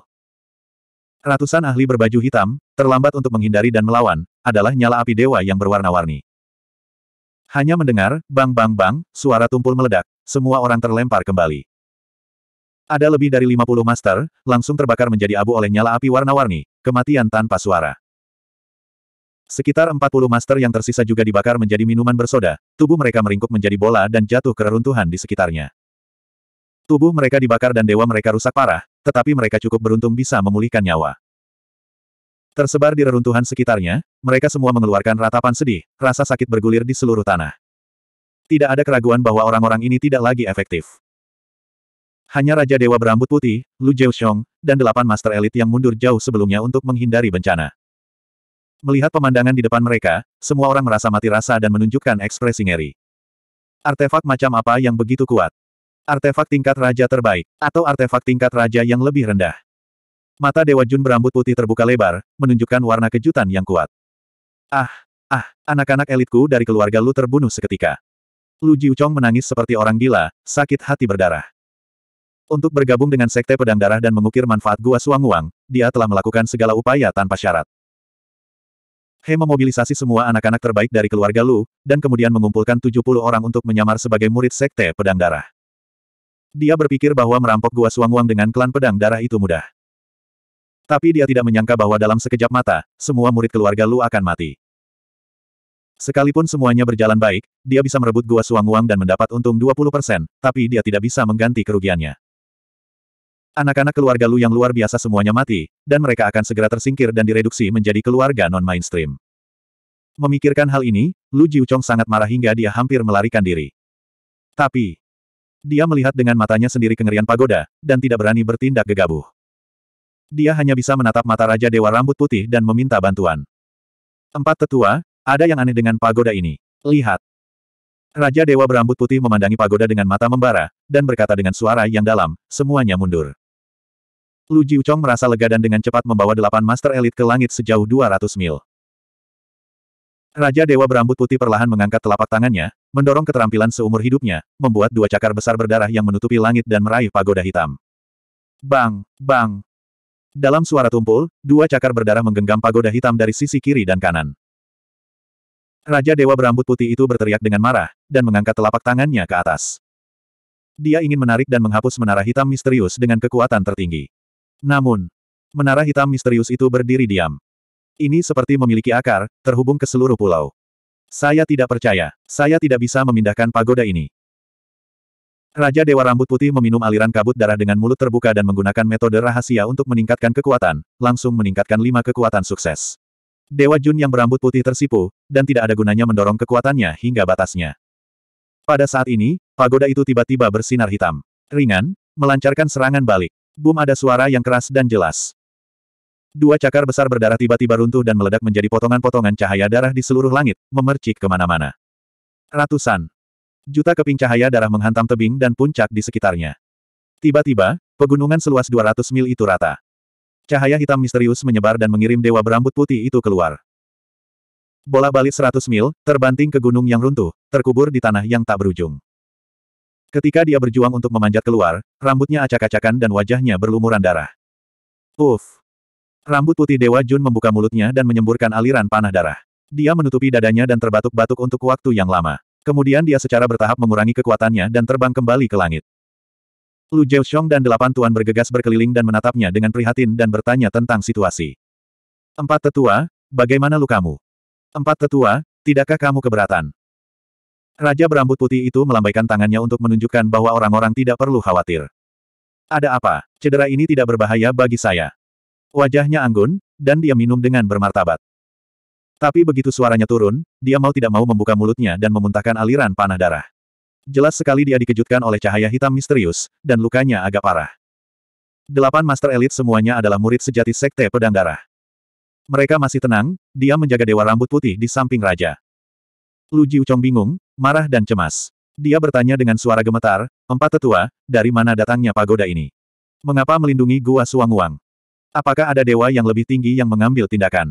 Speaker 1: Ratusan ahli berbaju hitam, terlambat untuk menghindari dan melawan, adalah nyala api dewa yang berwarna-warni. Hanya mendengar, bang-bang-bang, suara tumpul meledak, semua orang terlempar kembali. Ada lebih dari 50 master, langsung terbakar menjadi abu oleh nyala api warna-warni, kematian tanpa suara. Sekitar 40 master yang tersisa juga dibakar menjadi minuman bersoda, tubuh mereka meringkuk menjadi bola dan jatuh ke reruntuhan di sekitarnya. Tubuh mereka dibakar dan dewa mereka rusak parah, tetapi mereka cukup beruntung bisa memulihkan nyawa. Tersebar di reruntuhan sekitarnya, mereka semua mengeluarkan ratapan sedih, rasa sakit bergulir di seluruh tanah. Tidak ada keraguan bahwa orang-orang ini tidak lagi efektif. Hanya Raja Dewa Berambut Putih, Lu Zheoxiong, dan delapan master elit yang mundur jauh sebelumnya untuk menghindari bencana. Melihat pemandangan di depan mereka, semua orang merasa mati rasa dan menunjukkan ekspresi ngeri. Artefak macam apa yang begitu kuat? Artefak tingkat raja terbaik, atau artefak tingkat raja yang lebih rendah? Mata Dewa Jun berambut putih terbuka lebar, menunjukkan warna kejutan yang kuat. Ah, ah, anak-anak elitku dari keluarga Lu terbunuh seketika. Lu Jiuchong menangis seperti orang gila, sakit hati berdarah. Untuk bergabung dengan Sekte Pedang Darah dan mengukir manfaat Gua Suang uang dia telah melakukan segala upaya tanpa syarat. He memobilisasi semua anak-anak terbaik dari keluarga Lu, dan kemudian mengumpulkan 70 orang untuk menyamar sebagai murid sekte pedang darah. Dia berpikir bahwa merampok gua suang Suangwang dengan klan pedang darah itu mudah. Tapi dia tidak menyangka bahwa dalam sekejap mata, semua murid keluarga Lu akan mati. Sekalipun semuanya berjalan baik, dia bisa merebut gua suang Suangwang dan mendapat untung 20%, tapi dia tidak bisa mengganti kerugiannya. Anak-anak keluarga Lu yang luar biasa semuanya mati, dan mereka akan segera tersingkir dan direduksi menjadi keluarga non-mainstream. Memikirkan hal ini, Lu Jiuchong sangat marah hingga dia hampir melarikan diri. Tapi, dia melihat dengan matanya sendiri kengerian pagoda, dan tidak berani bertindak gegabah. Dia hanya bisa menatap mata Raja Dewa Rambut Putih dan meminta bantuan. Empat tetua, ada yang aneh dengan pagoda ini. Lihat. Raja Dewa berambut putih memandangi pagoda dengan mata membara, dan berkata dengan suara yang dalam, semuanya mundur. Lu Jiuchong merasa lega dan dengan cepat membawa delapan master elit ke langit sejauh 200 mil. Raja Dewa berambut putih perlahan mengangkat telapak tangannya, mendorong keterampilan seumur hidupnya, membuat dua cakar besar berdarah yang menutupi langit dan meraih pagoda hitam. Bang! Bang! Dalam suara tumpul, dua cakar berdarah menggenggam pagoda hitam dari sisi kiri dan kanan. Raja Dewa berambut putih itu berteriak dengan marah, dan mengangkat telapak tangannya ke atas. Dia ingin menarik dan menghapus menara hitam misterius dengan kekuatan tertinggi. Namun, menara hitam misterius itu berdiri diam. Ini seperti memiliki akar, terhubung ke seluruh pulau. Saya tidak percaya, saya tidak bisa memindahkan pagoda ini. Raja Dewa Rambut Putih meminum aliran kabut darah dengan mulut terbuka dan menggunakan metode rahasia untuk meningkatkan kekuatan, langsung meningkatkan lima kekuatan sukses. Dewa Jun yang berambut putih tersipu, dan tidak ada gunanya mendorong kekuatannya hingga batasnya. Pada saat ini, pagoda itu tiba-tiba bersinar hitam. Ringan, melancarkan serangan balik. Bum ada suara yang keras dan jelas. Dua cakar besar berdarah tiba-tiba runtuh dan meledak menjadi potongan-potongan cahaya darah di seluruh langit, memercik kemana-mana. Ratusan. Juta keping cahaya darah menghantam tebing dan puncak di sekitarnya. Tiba-tiba, pegunungan seluas 200 mil itu rata. Cahaya hitam misterius menyebar dan mengirim dewa berambut putih itu keluar. Bola balik 100 mil, terbanting ke gunung yang runtuh, terkubur di tanah yang tak berujung. Ketika dia berjuang untuk memanjat keluar, rambutnya acak-acakan dan wajahnya berlumuran darah. Uff! Rambut putih Dewa Jun membuka mulutnya dan menyemburkan aliran panah darah. Dia menutupi dadanya dan terbatuk-batuk untuk waktu yang lama. Kemudian dia secara bertahap mengurangi kekuatannya dan terbang kembali ke langit. Lu Jiaoxiong dan delapan tuan bergegas berkeliling dan menatapnya dengan prihatin dan bertanya tentang situasi. Empat tetua, bagaimana lukamu? Empat tetua, tidakkah kamu keberatan? Raja berambut putih itu melambaikan tangannya untuk menunjukkan bahwa orang-orang tidak perlu khawatir. Ada apa? Cedera ini tidak berbahaya bagi saya. Wajahnya anggun, dan dia minum dengan bermartabat. Tapi begitu suaranya turun, dia mau tidak mau membuka mulutnya dan memuntahkan aliran panah darah. Jelas sekali dia dikejutkan oleh cahaya hitam misterius, dan lukanya agak parah. Delapan master elit semuanya adalah murid sejati Sekte Pedang Darah. Mereka masih tenang, dia menjaga Dewa Rambut Putih di samping Raja. Lu Jiuchong bingung, marah dan cemas. Dia bertanya dengan suara gemetar, empat tetua, dari mana datangnya pagoda ini? Mengapa melindungi gua suang Suang-Wang? Apakah ada dewa yang lebih tinggi yang mengambil tindakan?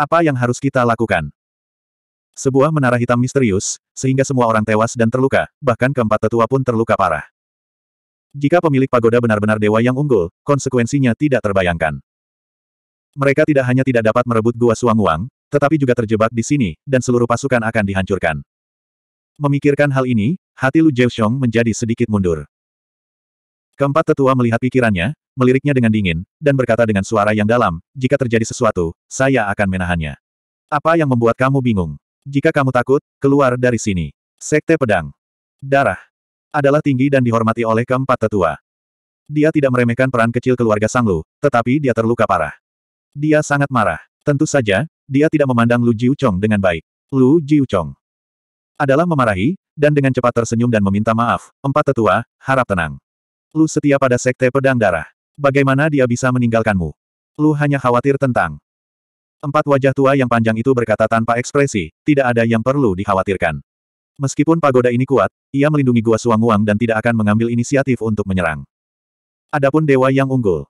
Speaker 1: Apa yang harus kita lakukan? Sebuah menara hitam misterius, sehingga semua orang tewas dan terluka, bahkan keempat tetua pun terluka parah. Jika pemilik pagoda benar-benar dewa yang unggul, konsekuensinya tidak terbayangkan. Mereka tidak hanya tidak dapat merebut gua suang Suang-Wang, tetapi juga terjebak di sini, dan seluruh pasukan akan dihancurkan. Memikirkan hal ini, hati Lu Jiuxiong menjadi sedikit mundur. Keempat tetua melihat pikirannya, meliriknya dengan dingin, dan berkata dengan suara yang dalam, jika terjadi sesuatu, saya akan menahannya. Apa yang membuat kamu bingung? Jika kamu takut, keluar dari sini. Sekte Pedang. Darah. Adalah tinggi dan dihormati oleh keempat tetua. Dia tidak meremehkan peran kecil keluarga Sanglu, tetapi dia terluka parah. Dia sangat marah. Tentu saja, dia tidak memandang Lu Jiuchong dengan baik. Lu Jiuchong adalah memarahi, dan dengan cepat tersenyum dan meminta maaf, empat tetua, harap tenang. Lu setia pada sekte pedang darah. Bagaimana dia bisa meninggalkanmu? Lu hanya khawatir tentang Empat wajah tua yang panjang itu berkata tanpa ekspresi, tidak ada yang perlu dikhawatirkan. Meskipun pagoda ini kuat, ia melindungi gua suang-uang dan tidak akan mengambil inisiatif untuk menyerang. Adapun dewa yang unggul.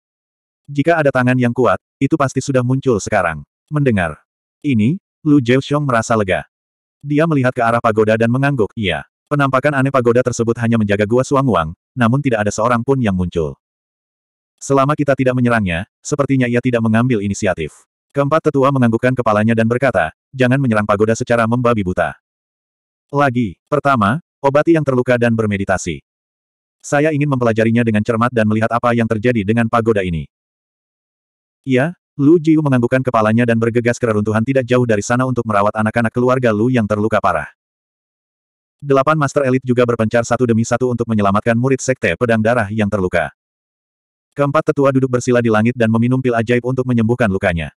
Speaker 1: Jika ada tangan yang kuat, itu pasti sudah muncul sekarang. Mendengar ini, Lu Zhexiong merasa lega. Dia melihat ke arah pagoda dan mengangguk, iya. Penampakan aneh pagoda tersebut hanya menjaga gua Suangwang, namun tidak ada seorang pun yang muncul. Selama kita tidak menyerangnya, sepertinya ia tidak mengambil inisiatif. Keempat tetua menganggukkan kepalanya dan berkata, jangan menyerang pagoda secara membabi buta. Lagi, pertama, obati yang terluka dan bermeditasi. Saya ingin mempelajarinya dengan cermat dan melihat apa yang terjadi dengan pagoda ini. Iya, Lu Jiu menganggukkan kepalanya dan bergegas ke reruntuhan tidak jauh dari sana untuk merawat anak-anak keluarga Lu yang terluka parah. Delapan master elit juga berpencar satu demi satu untuk menyelamatkan murid sekte pedang darah yang terluka. Keempat tetua duduk bersila di langit dan meminum pil ajaib untuk menyembuhkan lukanya.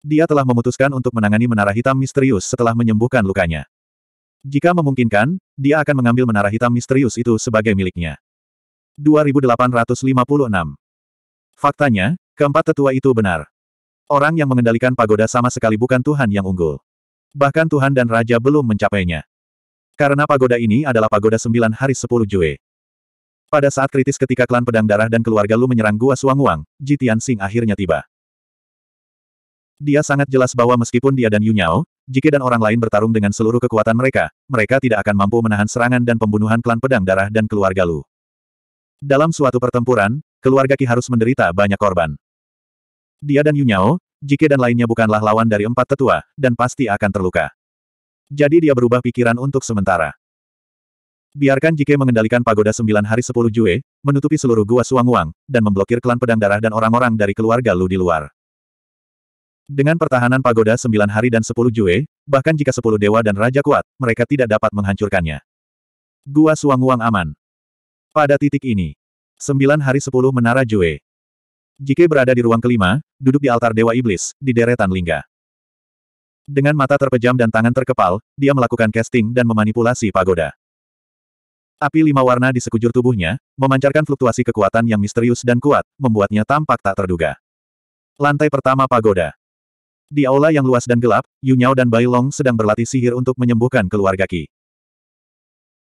Speaker 1: Dia telah memutuskan untuk menangani menara hitam misterius setelah menyembuhkan lukanya. Jika memungkinkan, dia akan mengambil menara hitam misterius itu sebagai miliknya. 2856 Faktanya, keempat tetua itu benar. Orang yang mengendalikan pagoda sama sekali bukan Tuhan yang unggul. Bahkan Tuhan dan Raja belum mencapainya. Karena pagoda ini adalah pagoda sembilan hari sepuluh Jue. Pada saat kritis ketika klan pedang darah dan keluarga Lu menyerang Gua Suanguang, Jitian Sing akhirnya tiba. Dia sangat jelas bahwa meskipun dia dan Yunyao, Jike dan orang lain bertarung dengan seluruh kekuatan mereka, mereka tidak akan mampu menahan serangan dan pembunuhan klan pedang darah dan keluarga Lu. Dalam suatu pertempuran, keluarga Ki harus menderita banyak korban. Dia dan Yunyao, Jike dan lainnya bukanlah lawan dari empat tetua, dan pasti akan terluka. Jadi dia berubah pikiran untuk sementara. Biarkan Jike mengendalikan pagoda sembilan hari sepuluh Jue, menutupi seluruh gua Suang Suanguang, dan memblokir klan pedang darah dan orang-orang dari keluarga Lu di luar. Dengan pertahanan pagoda sembilan hari dan sepuluh Jue, bahkan jika sepuluh dewa dan raja kuat, mereka tidak dapat menghancurkannya. Gua Suang Suanguang aman. Pada titik ini, sembilan hari sepuluh Menara Jue. Jike berada di ruang kelima, duduk di altar Dewa Iblis, di deretan Lingga. Dengan mata terpejam dan tangan terkepal, dia melakukan casting dan memanipulasi pagoda. Api lima warna di sekujur tubuhnya, memancarkan fluktuasi kekuatan yang misterius dan kuat, membuatnya tampak tak terduga. Lantai pertama pagoda. Di aula yang luas dan gelap, Yunyao dan Bailong sedang berlatih sihir untuk menyembuhkan keluarga Ki.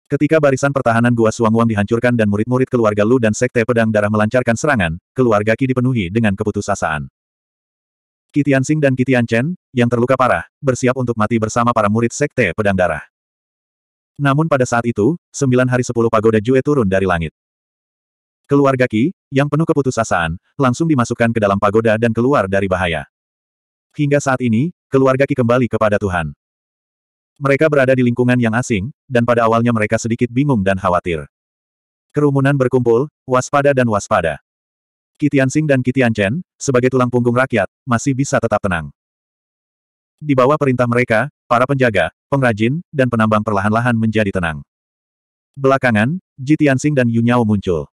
Speaker 1: Ketika barisan pertahanan Gua Suangwang dihancurkan dan murid-murid keluarga Lu dan Sekte Pedang Darah melancarkan serangan, keluarga Ki dipenuhi dengan keputusasaan. Qi Tianxing dan Qi Tianchen, yang terluka parah, bersiap untuk mati bersama para murid Sekte Pedang Darah. Namun pada saat itu, sembilan hari sepuluh pagoda Jue turun dari langit. Keluarga Ki yang penuh keputusasaan, langsung dimasukkan ke dalam pagoda dan keluar dari bahaya. Hingga saat ini, keluarga Ki kembali kepada Tuhan. Mereka berada di lingkungan yang asing, dan pada awalnya mereka sedikit bingung dan khawatir. Kerumunan berkumpul, waspada dan waspada. Kitian Sing dan Kitian Chen, sebagai tulang punggung rakyat, masih bisa tetap tenang. Di bawah perintah mereka, para penjaga, pengrajin, dan penambang perlahan-lahan menjadi tenang. Belakangan, Sing dan Yunyao muncul.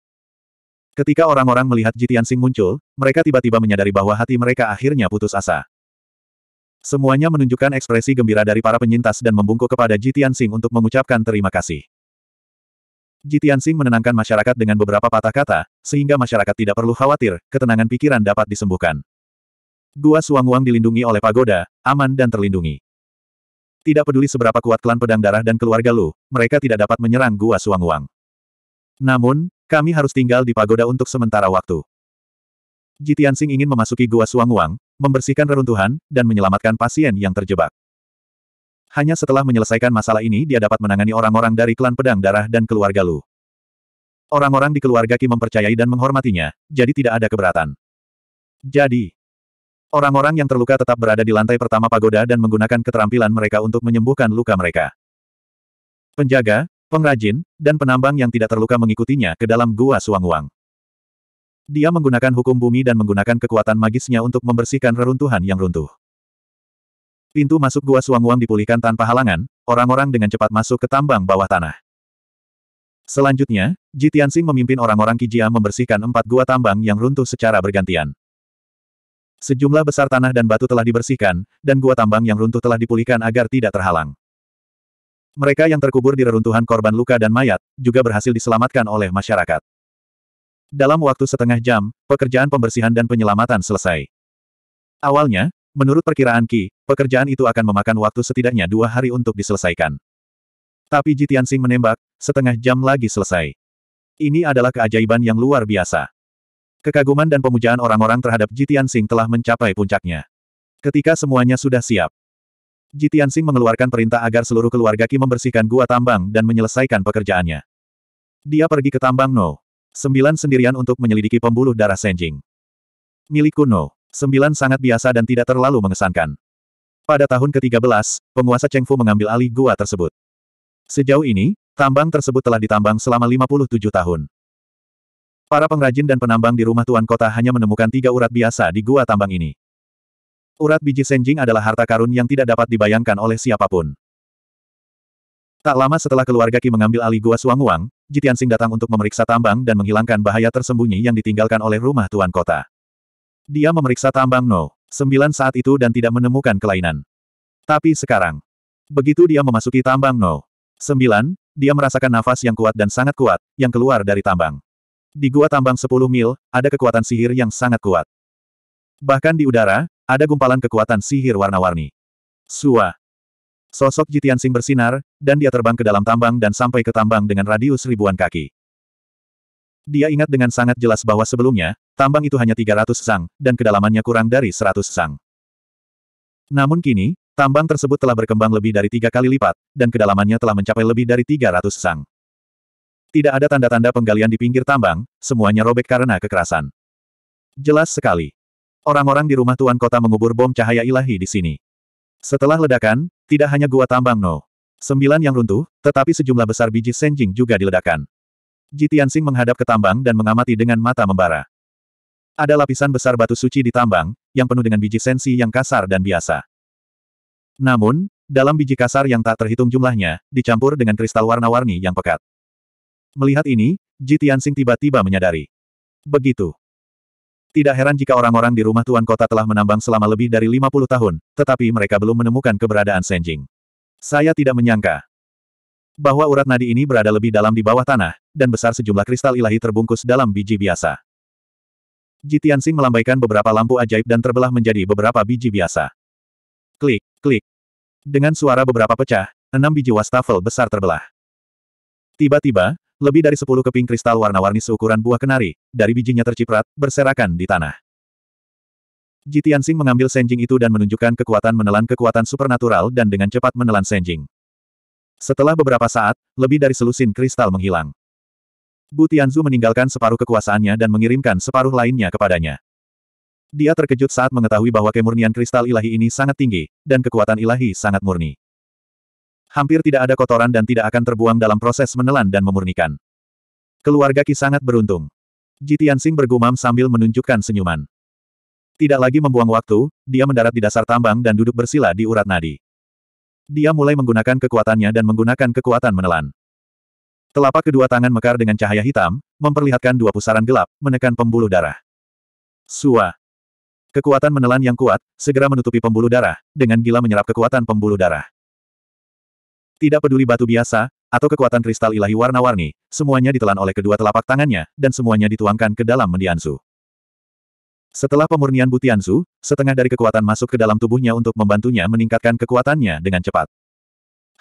Speaker 1: Ketika orang-orang melihat Sing muncul, mereka tiba-tiba menyadari bahwa hati mereka akhirnya putus asa. Semuanya menunjukkan ekspresi gembira dari para penyintas dan membungkuk kepada Jitian Sing untuk mengucapkan terima kasih. Jitian Sing menenangkan masyarakat dengan beberapa patah kata, sehingga masyarakat tidak perlu khawatir, ketenangan pikiran dapat disembuhkan. Gua Suang Wang dilindungi oleh pagoda, aman dan terlindungi. Tidak peduli seberapa kuat klan pedang darah dan keluarga Lu, mereka tidak dapat menyerang Gua Suang Wang. Namun, kami harus tinggal di pagoda untuk sementara waktu. Jitian Sing ingin memasuki Gua Suang Wang, membersihkan reruntuhan, dan menyelamatkan pasien yang terjebak. Hanya setelah menyelesaikan masalah ini dia dapat menangani orang-orang dari klan pedang darah dan keluarga Lu. Orang-orang di keluarga Ki mempercayai dan menghormatinya, jadi tidak ada keberatan. Jadi, orang-orang yang terluka tetap berada di lantai pertama pagoda dan menggunakan keterampilan mereka untuk menyembuhkan luka mereka. Penjaga, pengrajin, dan penambang yang tidak terluka mengikutinya ke dalam gua Suang uang dia menggunakan hukum bumi dan menggunakan kekuatan magisnya untuk membersihkan reruntuhan yang runtuh. Pintu masuk gua Suanguang dipulihkan tanpa halangan, orang-orang dengan cepat masuk ke tambang bawah tanah. Selanjutnya, Ji Tianxing memimpin orang-orang Kijia membersihkan empat gua tambang yang runtuh secara bergantian. Sejumlah besar tanah dan batu telah dibersihkan, dan gua tambang yang runtuh telah dipulihkan agar tidak terhalang. Mereka yang terkubur di reruntuhan korban luka dan mayat, juga berhasil diselamatkan oleh masyarakat. Dalam waktu setengah jam, pekerjaan pembersihan dan penyelamatan selesai. Awalnya, menurut perkiraan Ki, pekerjaan itu akan memakan waktu setidaknya dua hari untuk diselesaikan. Tapi Jitiansing menembak, setengah jam lagi selesai. Ini adalah keajaiban yang luar biasa. Kekaguman dan pemujaan orang-orang terhadap Jitiansing telah mencapai puncaknya. Ketika semuanya sudah siap, Jitiansing mengeluarkan perintah agar seluruh keluarga Ki membersihkan gua tambang dan menyelesaikan pekerjaannya. Dia pergi ke tambang No. Sembilan sendirian untuk menyelidiki pembuluh darah Senjing. Milik kuno, sembilan sangat biasa dan tidak terlalu mengesankan. Pada tahun ke-13, penguasa Chengfu mengambil alih gua tersebut. Sejauh ini, tambang tersebut telah ditambang selama 57 tahun. Para pengrajin dan penambang di rumah tuan kota hanya menemukan tiga urat biasa di gua tambang ini. Urat biji Senjing adalah harta karun yang tidak dapat dibayangkan oleh siapapun. Tak lama setelah keluarga Ki mengambil alih gua Suanguang, Jitiansing datang untuk memeriksa tambang dan menghilangkan bahaya tersembunyi yang ditinggalkan oleh rumah tuan kota. Dia memeriksa tambang No. 9 saat itu dan tidak menemukan kelainan. Tapi sekarang, begitu dia memasuki tambang No. 9, dia merasakan nafas yang kuat dan sangat kuat, yang keluar dari tambang. Di gua tambang 10 mil, ada kekuatan sihir yang sangat kuat. Bahkan di udara, ada gumpalan kekuatan sihir warna-warni. Sua, Sosok Jitian Sing bersinar, dan dia terbang ke dalam tambang dan sampai ke tambang dengan radius ribuan kaki. Dia ingat dengan sangat jelas bahwa sebelumnya, tambang itu hanya 300 sang, dan kedalamannya kurang dari 100 sang. Namun kini, tambang tersebut telah berkembang lebih dari tiga kali lipat, dan kedalamannya telah mencapai lebih dari 300 sang. Tidak ada tanda-tanda penggalian di pinggir tambang, semuanya robek karena kekerasan. Jelas sekali. Orang-orang di rumah Tuan Kota mengubur bom cahaya ilahi di sini. Setelah ledakan, tidak hanya gua tambang No. 9 yang runtuh, tetapi sejumlah besar biji senjing juga diledakkan. Jitiansing menghadap ke tambang dan mengamati dengan mata membara. Ada lapisan besar batu suci di tambang, yang penuh dengan biji sensi yang kasar dan biasa. Namun, dalam biji kasar yang tak terhitung jumlahnya, dicampur dengan kristal warna-warni yang pekat. Melihat ini, Jitiansing tiba-tiba menyadari. Begitu. Tidak heran jika orang-orang di rumah Tuan Kota telah menambang selama lebih dari 50 tahun, tetapi mereka belum menemukan keberadaan Senjing. Saya tidak menyangka bahwa urat nadi ini berada lebih dalam di bawah tanah, dan besar sejumlah kristal ilahi terbungkus dalam biji biasa. Jitiansing melambaikan beberapa lampu ajaib dan terbelah menjadi beberapa biji biasa. Klik, klik. Dengan suara beberapa pecah, enam biji wastafel besar terbelah. Tiba-tiba, lebih dari sepuluh keping kristal warna-warni seukuran buah kenari, dari bijinya terciprat, berserakan di tanah. Jitiansing mengambil senjing itu dan menunjukkan kekuatan menelan kekuatan supernatural dan dengan cepat menelan senjing. Setelah beberapa saat, lebih dari selusin kristal menghilang. Bu Tianzu meninggalkan separuh kekuasaannya dan mengirimkan separuh lainnya kepadanya. Dia terkejut saat mengetahui bahwa kemurnian kristal ilahi ini sangat tinggi, dan kekuatan ilahi sangat murni hampir tidak ada kotoran dan tidak akan terbuang dalam proses menelan dan memurnikan. Keluarga Qi sangat beruntung. Jitiansing bergumam sambil menunjukkan senyuman. Tidak lagi membuang waktu, dia mendarat di dasar tambang dan duduk bersila di urat nadi. Dia mulai menggunakan kekuatannya dan menggunakan kekuatan menelan. Telapak kedua tangan mekar dengan cahaya hitam, memperlihatkan dua pusaran gelap, menekan pembuluh darah. Sua. Kekuatan menelan yang kuat, segera menutupi pembuluh darah, dengan gila menyerap kekuatan pembuluh darah. Tidak peduli batu biasa, atau kekuatan kristal ilahi warna-warni, semuanya ditelan oleh kedua telapak tangannya, dan semuanya dituangkan ke dalam mendiansu. Setelah pemurnian butiansu, setengah dari kekuatan masuk ke dalam tubuhnya untuk membantunya meningkatkan kekuatannya dengan cepat.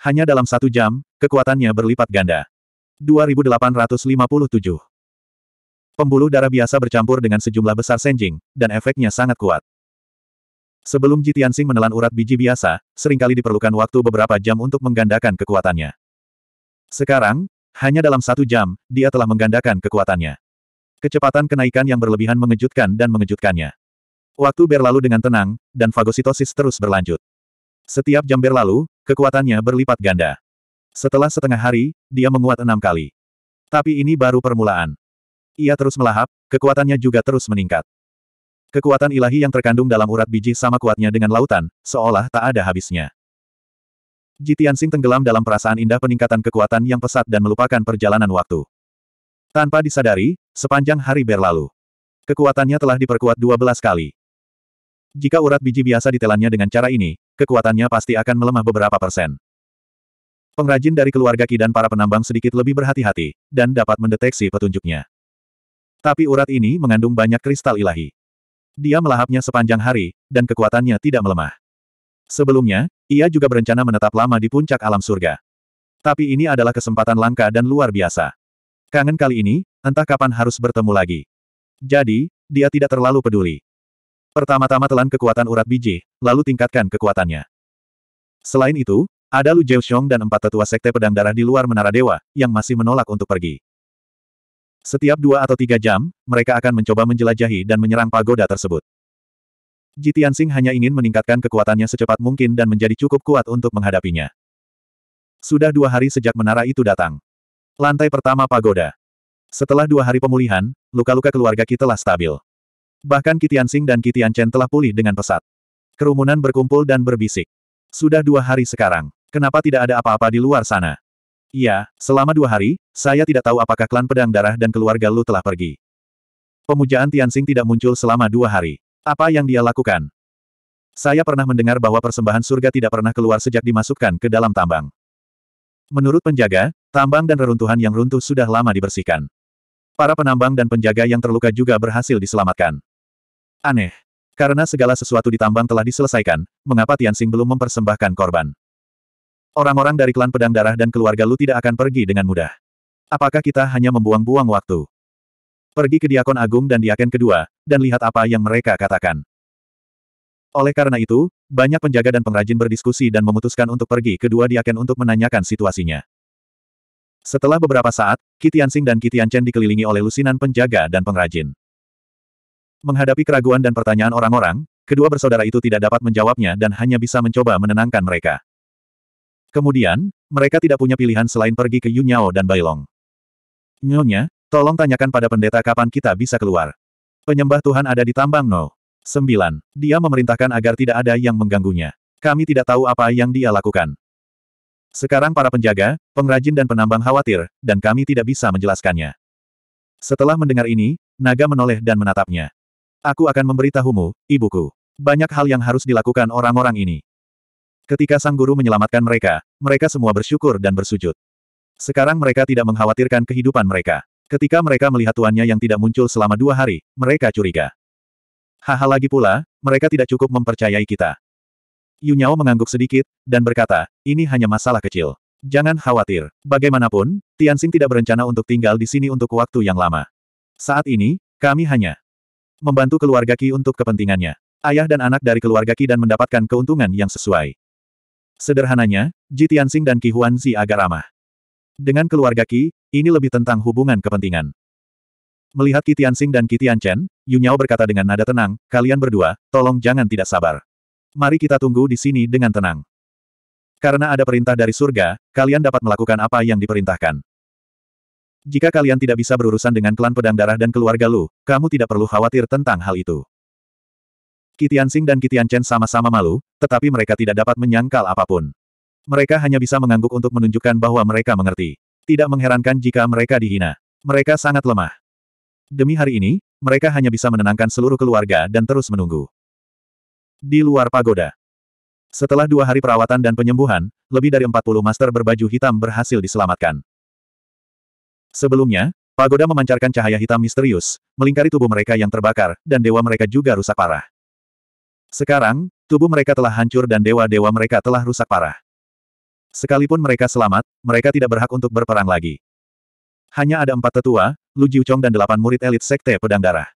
Speaker 1: Hanya dalam satu jam, kekuatannya berlipat ganda. 2857 Pembuluh darah biasa bercampur dengan sejumlah besar senjing, dan efeknya sangat kuat. Sebelum Jitiansing menelan urat biji biasa, seringkali diperlukan waktu beberapa jam untuk menggandakan kekuatannya. Sekarang, hanya dalam satu jam, dia telah menggandakan kekuatannya. Kecepatan kenaikan yang berlebihan mengejutkan dan mengejutkannya. Waktu berlalu dengan tenang, dan fagositosis terus berlanjut. Setiap jam berlalu, kekuatannya berlipat ganda. Setelah setengah hari, dia menguat enam kali. Tapi ini baru permulaan. Ia terus melahap, kekuatannya juga terus meningkat. Kekuatan ilahi yang terkandung dalam urat biji sama kuatnya dengan lautan, seolah tak ada habisnya. Jitian sing tenggelam dalam perasaan indah peningkatan kekuatan yang pesat dan melupakan perjalanan waktu. Tanpa disadari, sepanjang hari berlalu. Kekuatannya telah diperkuat 12 kali. Jika urat biji biasa ditelannya dengan cara ini, kekuatannya pasti akan melemah beberapa persen. Pengrajin dari keluarga Ki dan para penambang sedikit lebih berhati-hati, dan dapat mendeteksi petunjuknya. Tapi urat ini mengandung banyak kristal ilahi. Dia melahapnya sepanjang hari, dan kekuatannya tidak melemah. Sebelumnya, ia juga berencana menetap lama di puncak alam surga. Tapi ini adalah kesempatan langka dan luar biasa. Kangen kali ini, entah kapan harus bertemu lagi. Jadi, dia tidak terlalu peduli. Pertama-tama telan kekuatan urat biji, lalu tingkatkan kekuatannya. Selain itu, ada Lu Jiuxiong dan empat tetua sekte pedang darah di luar menara dewa, yang masih menolak untuk pergi. Setiap dua atau tiga jam, mereka akan mencoba menjelajahi dan menyerang pagoda tersebut. Jitian hanya ingin meningkatkan kekuatannya secepat mungkin dan menjadi cukup kuat untuk menghadapinya. Sudah dua hari sejak menara itu datang. Lantai pertama pagoda. Setelah dua hari pemulihan, luka-luka keluarga kita telah stabil. Bahkan Kitian dan Kitian telah pulih dengan pesat. Kerumunan berkumpul dan berbisik. Sudah dua hari sekarang. Kenapa tidak ada apa-apa di luar sana? Iya, selama dua hari, saya tidak tahu apakah klan pedang darah dan keluarga Lu telah pergi. Pemujaan Tianxing tidak muncul selama dua hari. Apa yang dia lakukan? Saya pernah mendengar bahwa persembahan surga tidak pernah keluar sejak dimasukkan ke dalam tambang. Menurut penjaga, tambang dan reruntuhan yang runtuh sudah lama dibersihkan. Para penambang dan penjaga yang terluka juga berhasil diselamatkan. Aneh. Karena segala sesuatu di tambang telah diselesaikan, mengapa Tianxing belum mempersembahkan korban? Orang-orang dari klan pedang darah dan keluarga Lu tidak akan pergi dengan mudah. Apakah kita hanya membuang-buang waktu? Pergi ke Diakon Agung dan Diaken kedua, dan lihat apa yang mereka katakan. Oleh karena itu, banyak penjaga dan pengrajin berdiskusi dan memutuskan untuk pergi kedua Diaken untuk menanyakan situasinya. Setelah beberapa saat, Kitiansing dan Chen dikelilingi oleh lusinan penjaga dan pengrajin. Menghadapi keraguan dan pertanyaan orang-orang, kedua bersaudara itu tidak dapat menjawabnya dan hanya bisa mencoba menenangkan mereka. Kemudian, mereka tidak punya pilihan selain pergi ke Yunyao dan Bailong. Nyonya, tolong tanyakan pada pendeta kapan kita bisa keluar. Penyembah Tuhan ada di tambang No. 9. Dia memerintahkan agar tidak ada yang mengganggunya. Kami tidak tahu apa yang dia lakukan. Sekarang para penjaga, pengrajin dan penambang khawatir, dan kami tidak bisa menjelaskannya. Setelah mendengar ini, naga menoleh dan menatapnya. Aku akan memberitahumu, ibuku. Banyak hal yang harus dilakukan orang-orang ini. Ketika sang guru menyelamatkan mereka, mereka semua bersyukur dan bersujud. Sekarang mereka tidak mengkhawatirkan kehidupan mereka. Ketika mereka melihat tuannya yang tidak muncul selama dua hari, mereka curiga. Haha lagi pula, mereka tidak cukup mempercayai kita. Yunyao mengangguk sedikit, dan berkata, ini hanya masalah kecil. Jangan khawatir. Bagaimanapun, Tianxing tidak berencana untuk tinggal di sini untuk waktu yang lama. Saat ini, kami hanya membantu keluarga Ki untuk kepentingannya. Ayah dan anak dari keluarga Ki dan mendapatkan keuntungan yang sesuai. Sederhananya, Ji Tianxing dan Qi Huanzi agak ramah. Dengan keluarga Qi, ini lebih tentang hubungan kepentingan. Melihat Qi Tianxing dan Qi Tianchen, Yu berkata dengan nada tenang, kalian berdua, tolong jangan tidak sabar. Mari kita tunggu di sini dengan tenang. Karena ada perintah dari surga, kalian dapat melakukan apa yang diperintahkan. Jika kalian tidak bisa berurusan dengan klan pedang darah dan keluarga Lu, kamu tidak perlu khawatir tentang hal itu. Kitian Sing dan Kitian Chen sama-sama malu, tetapi mereka tidak dapat menyangkal apapun. Mereka hanya bisa mengangguk untuk menunjukkan bahwa mereka mengerti. Tidak mengherankan jika mereka dihina. Mereka sangat lemah. Demi hari ini, mereka hanya bisa menenangkan seluruh keluarga dan terus menunggu. Di luar pagoda. Setelah dua hari perawatan dan penyembuhan, lebih dari 40 master berbaju hitam berhasil diselamatkan. Sebelumnya, pagoda memancarkan cahaya hitam misterius, melingkari tubuh mereka yang terbakar, dan dewa mereka juga rusak parah. Sekarang, tubuh mereka telah hancur dan dewa-dewa mereka telah rusak parah. Sekalipun mereka selamat, mereka tidak berhak untuk berperang lagi. Hanya ada empat tetua, Lu Jiuchong dan delapan murid elit Sekte Pedang Darah.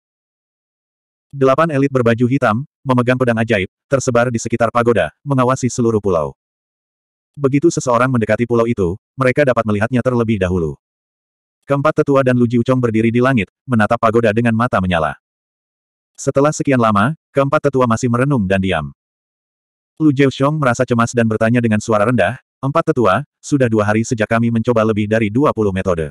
Speaker 1: Delapan elit berbaju hitam, memegang pedang ajaib, tersebar di sekitar pagoda, mengawasi seluruh pulau. Begitu seseorang mendekati pulau itu, mereka dapat melihatnya terlebih dahulu. Keempat tetua dan Lu Jiuchong berdiri di langit, menatap pagoda dengan mata menyala. Setelah sekian lama, keempat tetua masih merenung dan diam. Lu Jiaoxiong merasa cemas dan bertanya dengan suara rendah, Empat tetua, sudah dua hari sejak kami mencoba lebih dari 20 metode.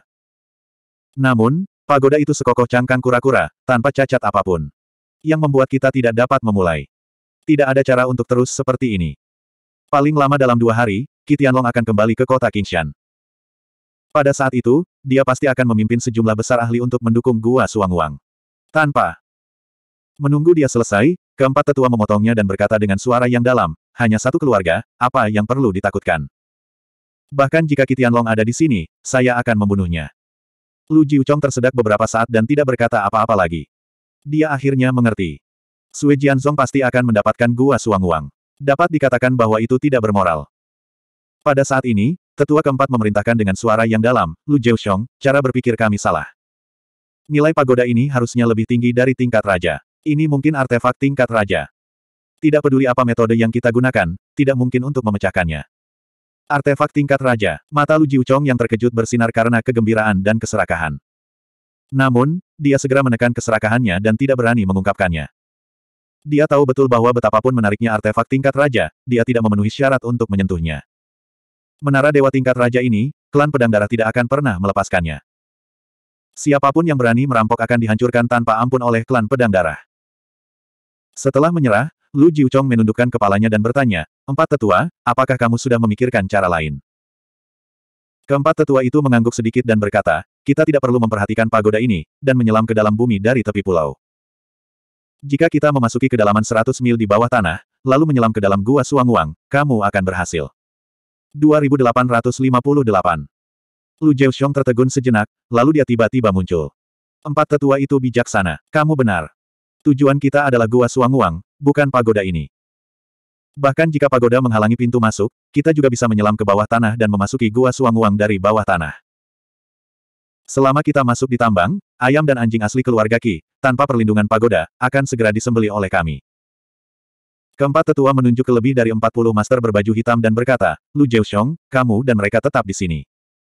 Speaker 1: Namun, pagoda itu sekokoh cangkang kura-kura, tanpa cacat apapun. Yang membuat kita tidak dapat memulai. Tidak ada cara untuk terus seperti ini. Paling lama dalam dua hari, Kitianlong akan kembali ke kota Qingshan. Pada saat itu, dia pasti akan memimpin sejumlah besar ahli untuk mendukung Gua Suangwang. Tanpa Menunggu dia selesai, keempat tetua memotongnya dan berkata dengan suara yang dalam, hanya satu keluarga, apa yang perlu ditakutkan? Bahkan jika Kitian Long ada di sini, saya akan membunuhnya. Lu Jiuchong tersedak beberapa saat dan tidak berkata apa-apa lagi. Dia akhirnya mengerti. Sui Jianzong pasti akan mendapatkan gua suang-uang. Dapat dikatakan bahwa itu tidak bermoral. Pada saat ini, tetua keempat memerintahkan dengan suara yang dalam, Lu Jiuchong, cara berpikir kami salah. Nilai pagoda ini harusnya lebih tinggi dari tingkat raja. Ini mungkin artefak tingkat raja. Tidak peduli apa metode yang kita gunakan, tidak mungkin untuk memecahkannya. Artefak tingkat raja, mata Lu Jiuchong yang terkejut bersinar karena kegembiraan dan keserakahan. Namun, dia segera menekan keserakahannya dan tidak berani mengungkapkannya. Dia tahu betul bahwa betapapun menariknya artefak tingkat raja, dia tidak memenuhi syarat untuk menyentuhnya. Menara Dewa tingkat raja ini, klan pedang darah tidak akan pernah melepaskannya. Siapapun yang berani merampok akan dihancurkan tanpa ampun oleh klan pedang darah. Setelah menyerah, Lu Jiuchong menundukkan kepalanya dan bertanya, Empat tetua, apakah kamu sudah memikirkan cara lain? Keempat tetua itu mengangguk sedikit dan berkata, kita tidak perlu memperhatikan pagoda ini, dan menyelam ke dalam bumi dari tepi pulau. Jika kita memasuki kedalaman 100 mil di bawah tanah, lalu menyelam ke dalam gua Suanguang, kamu akan berhasil. 2858 Lu Jiuchong tertegun sejenak, lalu dia tiba-tiba muncul. Empat tetua itu bijaksana, kamu benar. Tujuan kita adalah Gua Suanguang, bukan pagoda ini. Bahkan jika pagoda menghalangi pintu masuk, kita juga bisa menyelam ke bawah tanah dan memasuki Gua Suanguang dari bawah tanah. Selama kita masuk di tambang, ayam dan anjing asli keluarga Ki, tanpa perlindungan pagoda, akan segera disembeli oleh kami. Keempat tetua menunjuk ke lebih dari 40 master berbaju hitam dan berkata, Lu Jiuxiong, kamu dan mereka tetap di sini.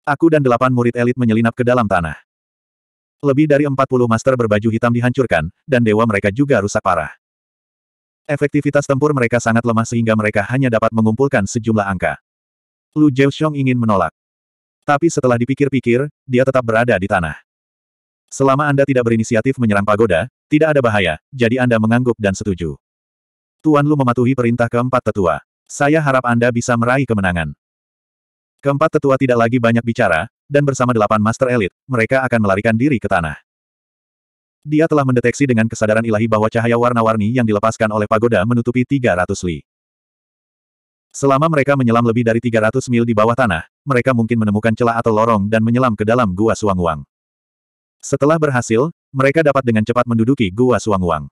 Speaker 1: Aku dan delapan murid elit menyelinap ke dalam tanah. Lebih dari 40 master berbaju hitam dihancurkan, dan dewa mereka juga rusak parah. Efektivitas tempur mereka sangat lemah sehingga mereka hanya dapat mengumpulkan sejumlah angka. Lu Jiaoxiong ingin menolak. Tapi setelah dipikir-pikir, dia tetap berada di tanah. Selama Anda tidak berinisiatif menyerang pagoda, tidak ada bahaya, jadi Anda mengangguk dan setuju. Tuan Lu mematuhi perintah keempat tetua. Saya harap Anda bisa meraih kemenangan. Keempat tetua tidak lagi banyak bicara, dan bersama delapan Master elit, mereka akan melarikan diri ke tanah. Dia telah mendeteksi dengan kesadaran ilahi bahwa cahaya warna-warni yang dilepaskan oleh pagoda menutupi 300 li. Selama mereka menyelam lebih dari 300 mil di bawah tanah, mereka mungkin menemukan celah atau lorong dan menyelam ke dalam gua suang-uang. Setelah berhasil, mereka dapat dengan cepat menduduki gua suang-uang.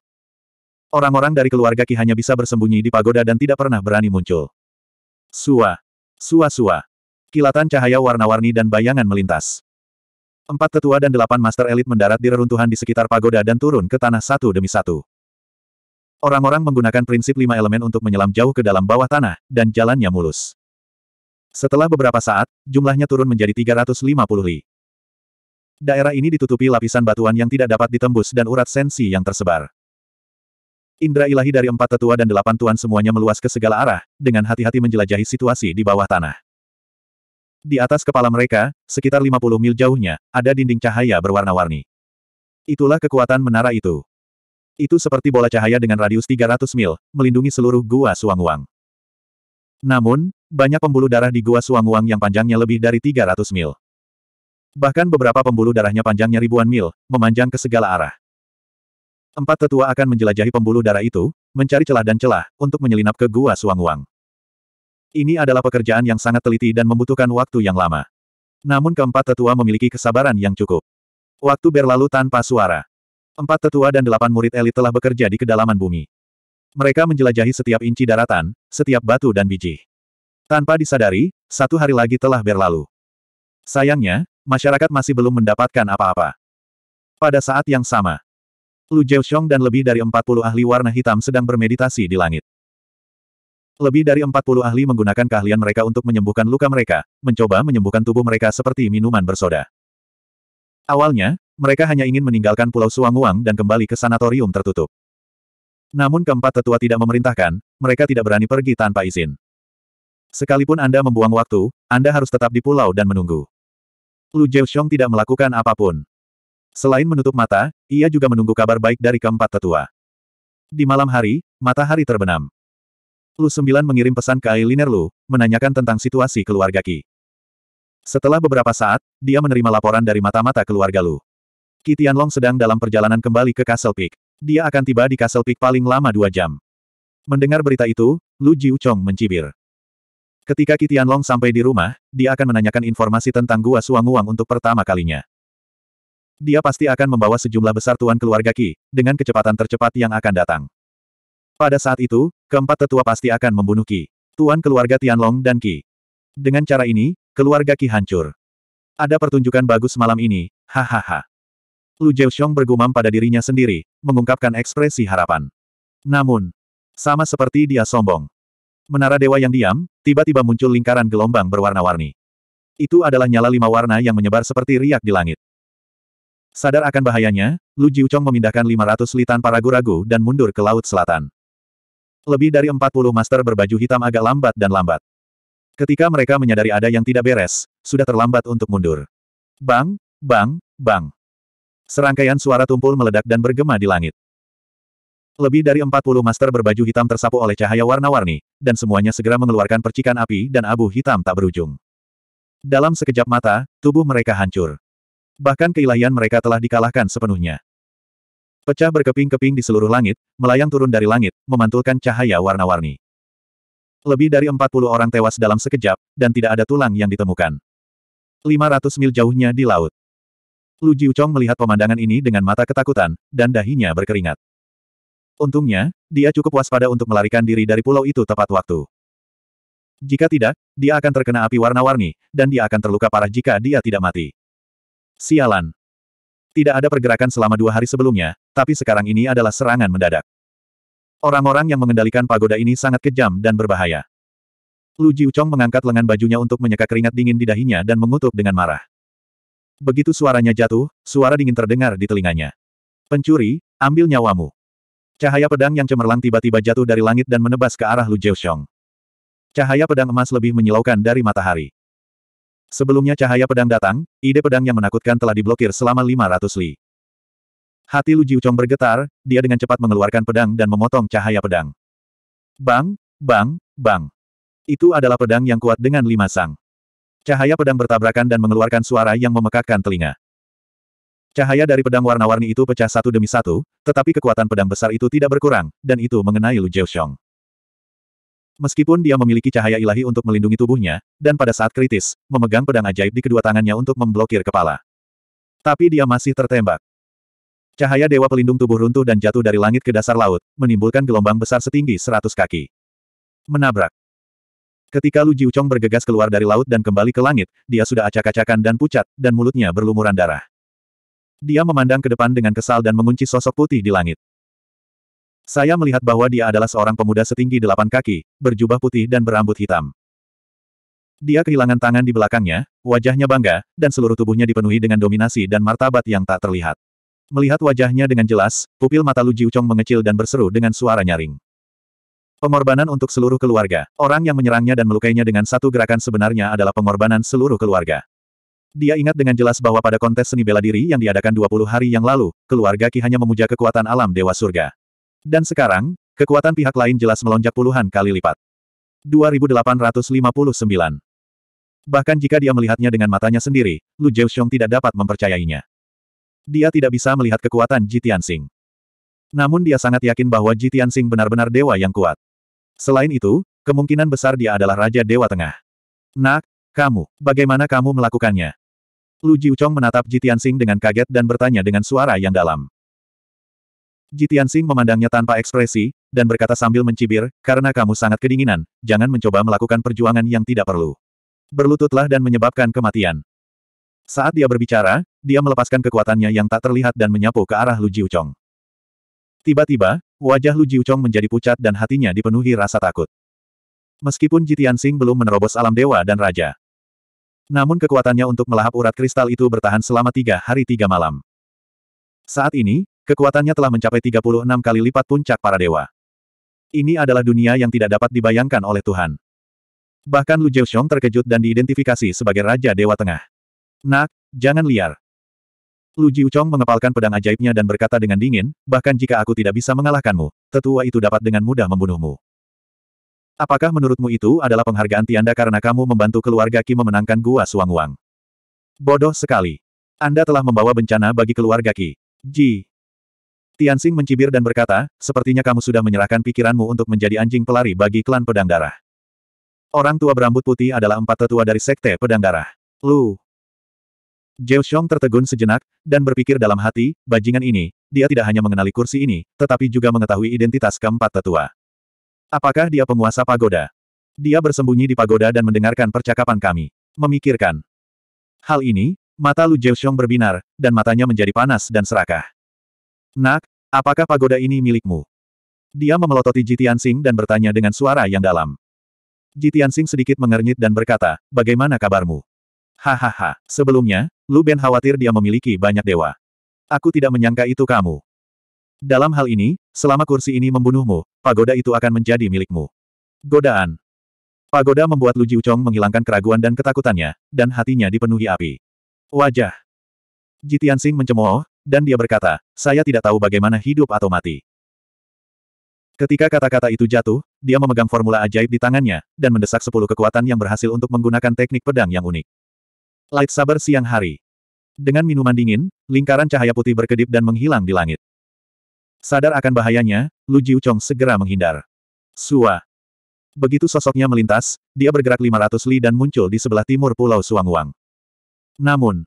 Speaker 1: Orang-orang dari keluarga Ki hanya bisa bersembunyi di pagoda dan tidak pernah berani muncul. Sua. Sua-sua. Kilatan cahaya warna-warni dan bayangan melintas. Empat tetua dan delapan master elit mendarat di reruntuhan di sekitar pagoda dan turun ke tanah satu demi satu. Orang-orang menggunakan prinsip lima elemen untuk menyelam jauh ke dalam bawah tanah, dan jalannya mulus. Setelah beberapa saat, jumlahnya turun menjadi 350 li. Daerah ini ditutupi lapisan batuan yang tidak dapat ditembus dan urat sensi yang tersebar. Indra ilahi dari empat tetua dan delapan tuan semuanya meluas ke segala arah, dengan hati-hati menjelajahi situasi di bawah tanah. Di atas kepala mereka, sekitar 50 mil jauhnya, ada dinding cahaya berwarna-warni. Itulah kekuatan menara itu. Itu seperti bola cahaya dengan radius 300 mil, melindungi seluruh gua Wang. Namun, banyak pembuluh darah di gua Wang yang panjangnya lebih dari 300 mil. Bahkan beberapa pembuluh darahnya panjangnya ribuan mil, memanjang ke segala arah. Empat tetua akan menjelajahi pembuluh darah itu, mencari celah dan celah, untuk menyelinap ke gua Wang. Ini adalah pekerjaan yang sangat teliti dan membutuhkan waktu yang lama. Namun keempat tetua memiliki kesabaran yang cukup. Waktu berlalu tanpa suara. Empat tetua dan delapan murid elit telah bekerja di kedalaman bumi. Mereka menjelajahi setiap inci daratan, setiap batu dan biji. Tanpa disadari, satu hari lagi telah berlalu. Sayangnya, masyarakat masih belum mendapatkan apa-apa. Pada saat yang sama, Lu Jiuxiong dan lebih dari 40 ahli warna hitam sedang bermeditasi di langit. Lebih dari 40 ahli menggunakan keahlian mereka untuk menyembuhkan luka mereka, mencoba menyembuhkan tubuh mereka seperti minuman bersoda. Awalnya, mereka hanya ingin meninggalkan Pulau Suanguang dan kembali ke sanatorium tertutup. Namun keempat tetua tidak memerintahkan, mereka tidak berani pergi tanpa izin. Sekalipun Anda membuang waktu, Anda harus tetap di pulau dan menunggu. Lu Jiuxiong tidak melakukan apapun. Selain menutup mata, ia juga menunggu kabar baik dari keempat tetua. Di malam hari, matahari terbenam. Lu mengirim pesan ke Ailiner Lu, menanyakan tentang situasi keluarga Ki. Setelah beberapa saat, dia menerima laporan dari mata-mata keluarga Lu. Ki Tianlong sedang dalam perjalanan kembali ke Castle Peak. Dia akan tiba di Castle Peak paling lama dua jam. Mendengar berita itu, Lu Jiu mencibir. Ketika Ki Tianlong sampai di rumah, dia akan menanyakan informasi tentang Gua Suanguang untuk pertama kalinya. Dia pasti akan membawa sejumlah besar tuan keluarga Ki, dengan kecepatan tercepat yang akan datang. Pada saat itu, keempat tetua pasti akan membunuh Ki. Tuan keluarga Tianlong dan Ki. Dengan cara ini, keluarga Ki hancur. Ada pertunjukan bagus malam ini, hahaha. Lu Jiuxiong bergumam pada dirinya sendiri, mengungkapkan ekspresi harapan. Namun, sama seperti dia sombong. Menara dewa yang diam, tiba-tiba muncul lingkaran gelombang berwarna-warni. Itu adalah nyala lima warna yang menyebar seperti riak di langit. Sadar akan bahayanya, Lu Jiuchong memindahkan 500 litan paragu ragu dan mundur ke Laut Selatan. Lebih dari 40 master berbaju hitam agak lambat dan lambat. Ketika mereka menyadari ada yang tidak beres, sudah terlambat untuk mundur. Bang, bang, bang. Serangkaian suara tumpul meledak dan bergema di langit. Lebih dari 40 master berbaju hitam tersapu oleh cahaya warna-warni, dan semuanya segera mengeluarkan percikan api dan abu hitam tak berujung. Dalam sekejap mata, tubuh mereka hancur. Bahkan keilahian mereka telah dikalahkan sepenuhnya. Pecah berkeping-keping di seluruh langit, melayang turun dari langit, memantulkan cahaya warna-warni. Lebih dari 40 orang tewas dalam sekejap, dan tidak ada tulang yang ditemukan. 500 mil jauhnya di laut. Lu Jiuchong melihat pemandangan ini dengan mata ketakutan, dan dahinya berkeringat. Untungnya, dia cukup waspada untuk melarikan diri dari pulau itu tepat waktu. Jika tidak, dia akan terkena api warna-warni, dan dia akan terluka parah jika dia tidak mati. Sialan, tidak ada pergerakan selama dua hari sebelumnya, tapi sekarang ini adalah serangan mendadak. Orang-orang yang mengendalikan pagoda ini sangat kejam dan berbahaya. Lu Jiuchong mengangkat lengan bajunya untuk menyeka keringat dingin di dahinya dan mengutuk dengan marah. Begitu suaranya jatuh, suara dingin terdengar di telinganya. Pencuri, ambil nyawamu. Cahaya pedang yang cemerlang tiba-tiba jatuh dari langit dan menebas ke arah Lu Jiuchong. Cahaya pedang emas lebih menyilaukan dari matahari. Sebelumnya cahaya pedang datang, ide pedang yang menakutkan telah diblokir selama 500 li. Hati Lu Jiucong bergetar, dia dengan cepat mengeluarkan pedang dan memotong cahaya pedang. Bang, bang, bang. Itu adalah pedang yang kuat dengan lima sang. Cahaya pedang bertabrakan dan mengeluarkan suara yang memekakkan telinga. Cahaya dari pedang warna-warni itu pecah satu demi satu, tetapi kekuatan pedang besar itu tidak berkurang, dan itu mengenai Lu Jiucong. Meskipun dia memiliki cahaya ilahi untuk melindungi tubuhnya, dan pada saat kritis, memegang pedang ajaib di kedua tangannya untuk memblokir kepala. Tapi dia masih tertembak. Cahaya dewa pelindung tubuh runtuh dan jatuh dari langit ke dasar laut, menimbulkan gelombang besar setinggi seratus kaki. Menabrak. Ketika Lu Jiuchong bergegas keluar dari laut dan kembali ke langit, dia sudah acak-acakan dan pucat, dan mulutnya berlumuran darah. Dia memandang ke depan dengan kesal dan mengunci sosok putih di langit. Saya melihat bahwa dia adalah seorang pemuda setinggi delapan kaki, berjubah putih dan berambut hitam. Dia kehilangan tangan di belakangnya, wajahnya bangga, dan seluruh tubuhnya dipenuhi dengan dominasi dan martabat yang tak terlihat. Melihat wajahnya dengan jelas, pupil mata Lu Jiuchong mengecil dan berseru dengan suara nyaring. Pengorbanan untuk seluruh keluarga. Orang yang menyerangnya dan melukainya dengan satu gerakan sebenarnya adalah pengorbanan seluruh keluarga. Dia ingat dengan jelas bahwa pada kontes seni bela diri yang diadakan 20 hari yang lalu, keluarga Ki hanya memuja kekuatan alam Dewa Surga. Dan sekarang, kekuatan pihak lain jelas melonjak puluhan kali lipat. 2859. Bahkan jika dia melihatnya dengan matanya sendiri, Lu Jiuxiong tidak dapat mempercayainya. Dia tidak bisa melihat kekuatan Ji Tianxing. Namun dia sangat yakin bahwa Ji Tianxing benar-benar dewa yang kuat. Selain itu, kemungkinan besar dia adalah Raja Dewa Tengah. Nak, kamu, bagaimana kamu melakukannya? Lu Jiuxiong menatap Ji Tianxing dengan kaget dan bertanya dengan suara yang dalam. Jitian Sing memandangnya tanpa ekspresi, dan berkata sambil mencibir, karena kamu sangat kedinginan, jangan mencoba melakukan perjuangan yang tidak perlu. Berlututlah dan menyebabkan kematian. Saat dia berbicara, dia melepaskan kekuatannya yang tak terlihat dan menyapu ke arah Lu Jiuchong. Tiba-tiba, wajah Lu Jiuchong menjadi pucat dan hatinya dipenuhi rasa takut. Meskipun Jitian Sing belum menerobos alam dewa dan raja. Namun kekuatannya untuk melahap urat kristal itu bertahan selama tiga hari tiga malam. Saat ini, Kekuatannya telah mencapai 36 kali lipat puncak para dewa. Ini adalah dunia yang tidak dapat dibayangkan oleh Tuhan. Bahkan Lu Jiuxiong terkejut dan diidentifikasi sebagai Raja Dewa Tengah. Nak, jangan liar. Lu Jiuchong mengepalkan pedang ajaibnya dan berkata dengan dingin, bahkan jika aku tidak bisa mengalahkanmu, tetua itu dapat dengan mudah membunuhmu. Apakah menurutmu itu adalah penghargaan Tianda karena kamu membantu keluarga Ki memenangkan Gua Suang Wang? Bodoh sekali. Anda telah membawa bencana bagi keluarga Ki. Ji, Tianxing mencibir dan berkata, sepertinya kamu sudah menyerahkan pikiranmu untuk menjadi anjing pelari bagi klan pedang darah. Orang tua berambut putih adalah empat tetua dari sekte pedang darah. Lu. Zhao Xiong tertegun sejenak, dan berpikir dalam hati, bajingan ini, dia tidak hanya mengenali kursi ini, tetapi juga mengetahui identitas keempat tetua. Apakah dia penguasa pagoda? Dia bersembunyi di pagoda dan mendengarkan percakapan kami. Memikirkan. Hal ini, mata Lu Xiong berbinar, dan matanya menjadi panas dan serakah. Nak, Apakah pagoda ini milikmu? Dia memelototi Jitian dan bertanya dengan suara yang dalam. Jitian sedikit mengernyit dan berkata, bagaimana kabarmu? Hahaha, sebelumnya, Lu Ben khawatir dia memiliki banyak dewa. Aku tidak menyangka itu kamu. Dalam hal ini, selama kursi ini membunuhmu, pagoda itu akan menjadi milikmu. Godaan. Pagoda membuat Lu Jiuchong menghilangkan keraguan dan ketakutannya, dan hatinya dipenuhi api. Wajah. Jitian mencemooh, dan dia berkata, saya tidak tahu bagaimana hidup atau mati. Ketika kata-kata itu jatuh, dia memegang formula ajaib di tangannya, dan mendesak sepuluh kekuatan yang berhasil untuk menggunakan teknik pedang yang unik. Light saber siang hari. Dengan minuman dingin, lingkaran cahaya putih berkedip dan menghilang di langit. Sadar akan bahayanya, Lu Jiu Chong segera menghindar. Sua. Begitu sosoknya melintas, dia bergerak 500 li dan muncul di sebelah timur Pulau Suangwang. Namun,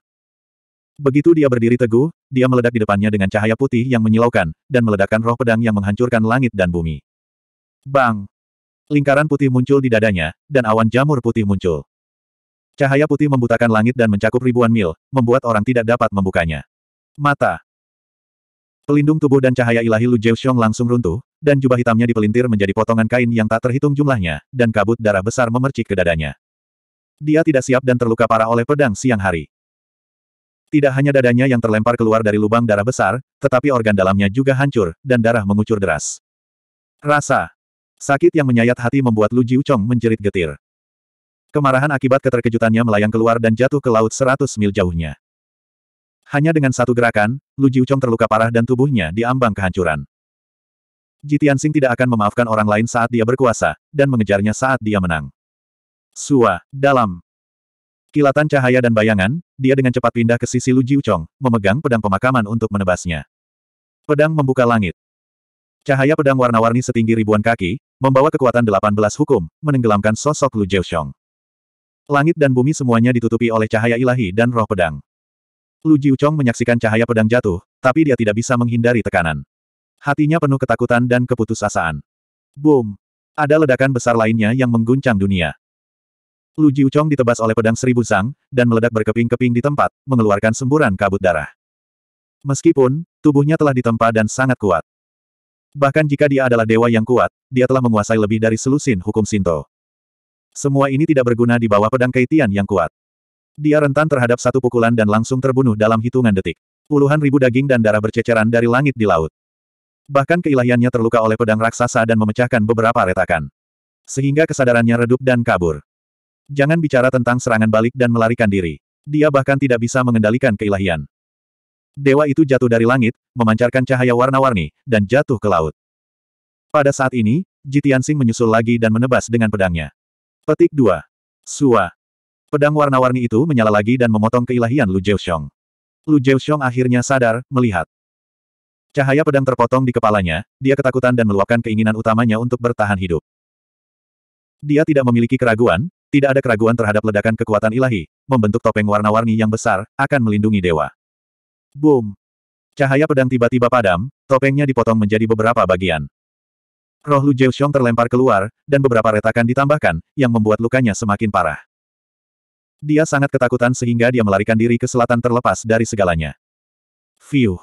Speaker 1: begitu dia berdiri teguh, dia meledak di depannya dengan cahaya putih yang menyilaukan, dan meledakkan roh pedang yang menghancurkan langit dan bumi. Bang! Lingkaran putih muncul di dadanya, dan awan jamur putih muncul. Cahaya putih membutakan langit dan mencakup ribuan mil, membuat orang tidak dapat membukanya. Mata. Pelindung tubuh dan cahaya ilahi Lu Jiuxiong langsung runtuh, dan jubah hitamnya dipelintir menjadi potongan kain yang tak terhitung jumlahnya, dan kabut darah besar memercik ke dadanya. Dia tidak siap dan terluka parah oleh pedang siang hari. Tidak hanya dadanya yang terlempar keluar dari lubang darah besar, tetapi organ dalamnya juga hancur, dan darah mengucur deras. Rasa. Sakit yang menyayat hati membuat Lu Jiu Chong menjerit getir. Kemarahan akibat keterkejutannya melayang keluar dan jatuh ke laut seratus mil jauhnya. Hanya dengan satu gerakan, Lu Jiu Chong terluka parah dan tubuhnya diambang kehancuran. Jitian Sing tidak akan memaafkan orang lain saat dia berkuasa, dan mengejarnya saat dia menang. Sua, dalam. Kilatan cahaya dan bayangan, dia dengan cepat pindah ke sisi Lu Jiuchong, memegang pedang pemakaman untuk menebasnya. Pedang membuka langit. Cahaya pedang warna-warni setinggi ribuan kaki, membawa kekuatan 18 hukum, menenggelamkan sosok Lu Jiuchong. Langit dan bumi semuanya ditutupi oleh cahaya ilahi dan roh pedang. Lu Jiuchong menyaksikan cahaya pedang jatuh, tapi dia tidak bisa menghindari tekanan. Hatinya penuh ketakutan dan keputusasaan. Boom! Ada ledakan besar lainnya yang mengguncang dunia. Lu Jiuchong ditebas oleh pedang seribu Sang dan meledak berkeping-keping di tempat, mengeluarkan semburan kabut darah. Meskipun, tubuhnya telah ditempa dan sangat kuat. Bahkan jika dia adalah dewa yang kuat, dia telah menguasai lebih dari selusin hukum Sinto. Semua ini tidak berguna di bawah pedang Keitian yang kuat. Dia rentan terhadap satu pukulan dan langsung terbunuh dalam hitungan detik. Puluhan ribu daging dan darah berceceran dari langit di laut. Bahkan keilahiannya terluka oleh pedang raksasa dan memecahkan beberapa retakan. Sehingga kesadarannya redup dan kabur. Jangan bicara tentang serangan balik dan melarikan diri. Dia bahkan tidak bisa mengendalikan keilahian. Dewa itu jatuh dari langit, memancarkan cahaya warna-warni, dan jatuh ke laut. Pada saat ini, Jitiansing menyusul lagi dan menebas dengan pedangnya. Petik 2. Sua. Pedang warna-warni itu menyala lagi dan memotong keilahian Lu Jiuxiong. Lu Jiuxiong akhirnya sadar, melihat. Cahaya pedang terpotong di kepalanya, dia ketakutan dan meluapkan keinginan utamanya untuk bertahan hidup. Dia tidak memiliki keraguan, tidak ada keraguan terhadap ledakan kekuatan ilahi, membentuk topeng warna-warni yang besar, akan melindungi dewa. Boom! Cahaya pedang tiba-tiba padam, topengnya dipotong menjadi beberapa bagian. Roh Lu Jiuxiong terlempar keluar, dan beberapa retakan ditambahkan, yang membuat lukanya semakin parah. Dia sangat ketakutan sehingga dia melarikan diri ke selatan terlepas dari segalanya. Fiuh!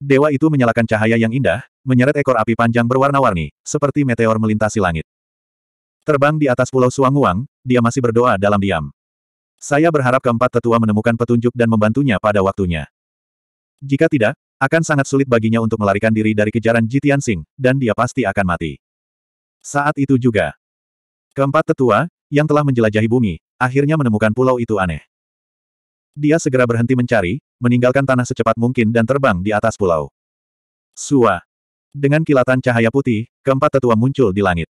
Speaker 1: Dewa itu menyalakan cahaya yang indah, menyeret ekor api panjang berwarna-warni, seperti meteor melintasi langit. Terbang di atas pulau Suanguang, dia masih berdoa dalam diam. Saya berharap keempat tetua menemukan petunjuk dan membantunya pada waktunya. Jika tidak, akan sangat sulit baginya untuk melarikan diri dari kejaran Jitian Sing, dan dia pasti akan mati. Saat itu juga, keempat tetua, yang telah menjelajahi bumi, akhirnya menemukan pulau itu aneh. Dia segera berhenti mencari, meninggalkan tanah secepat mungkin dan terbang di atas pulau. Sua. Dengan kilatan cahaya putih, keempat tetua muncul di langit.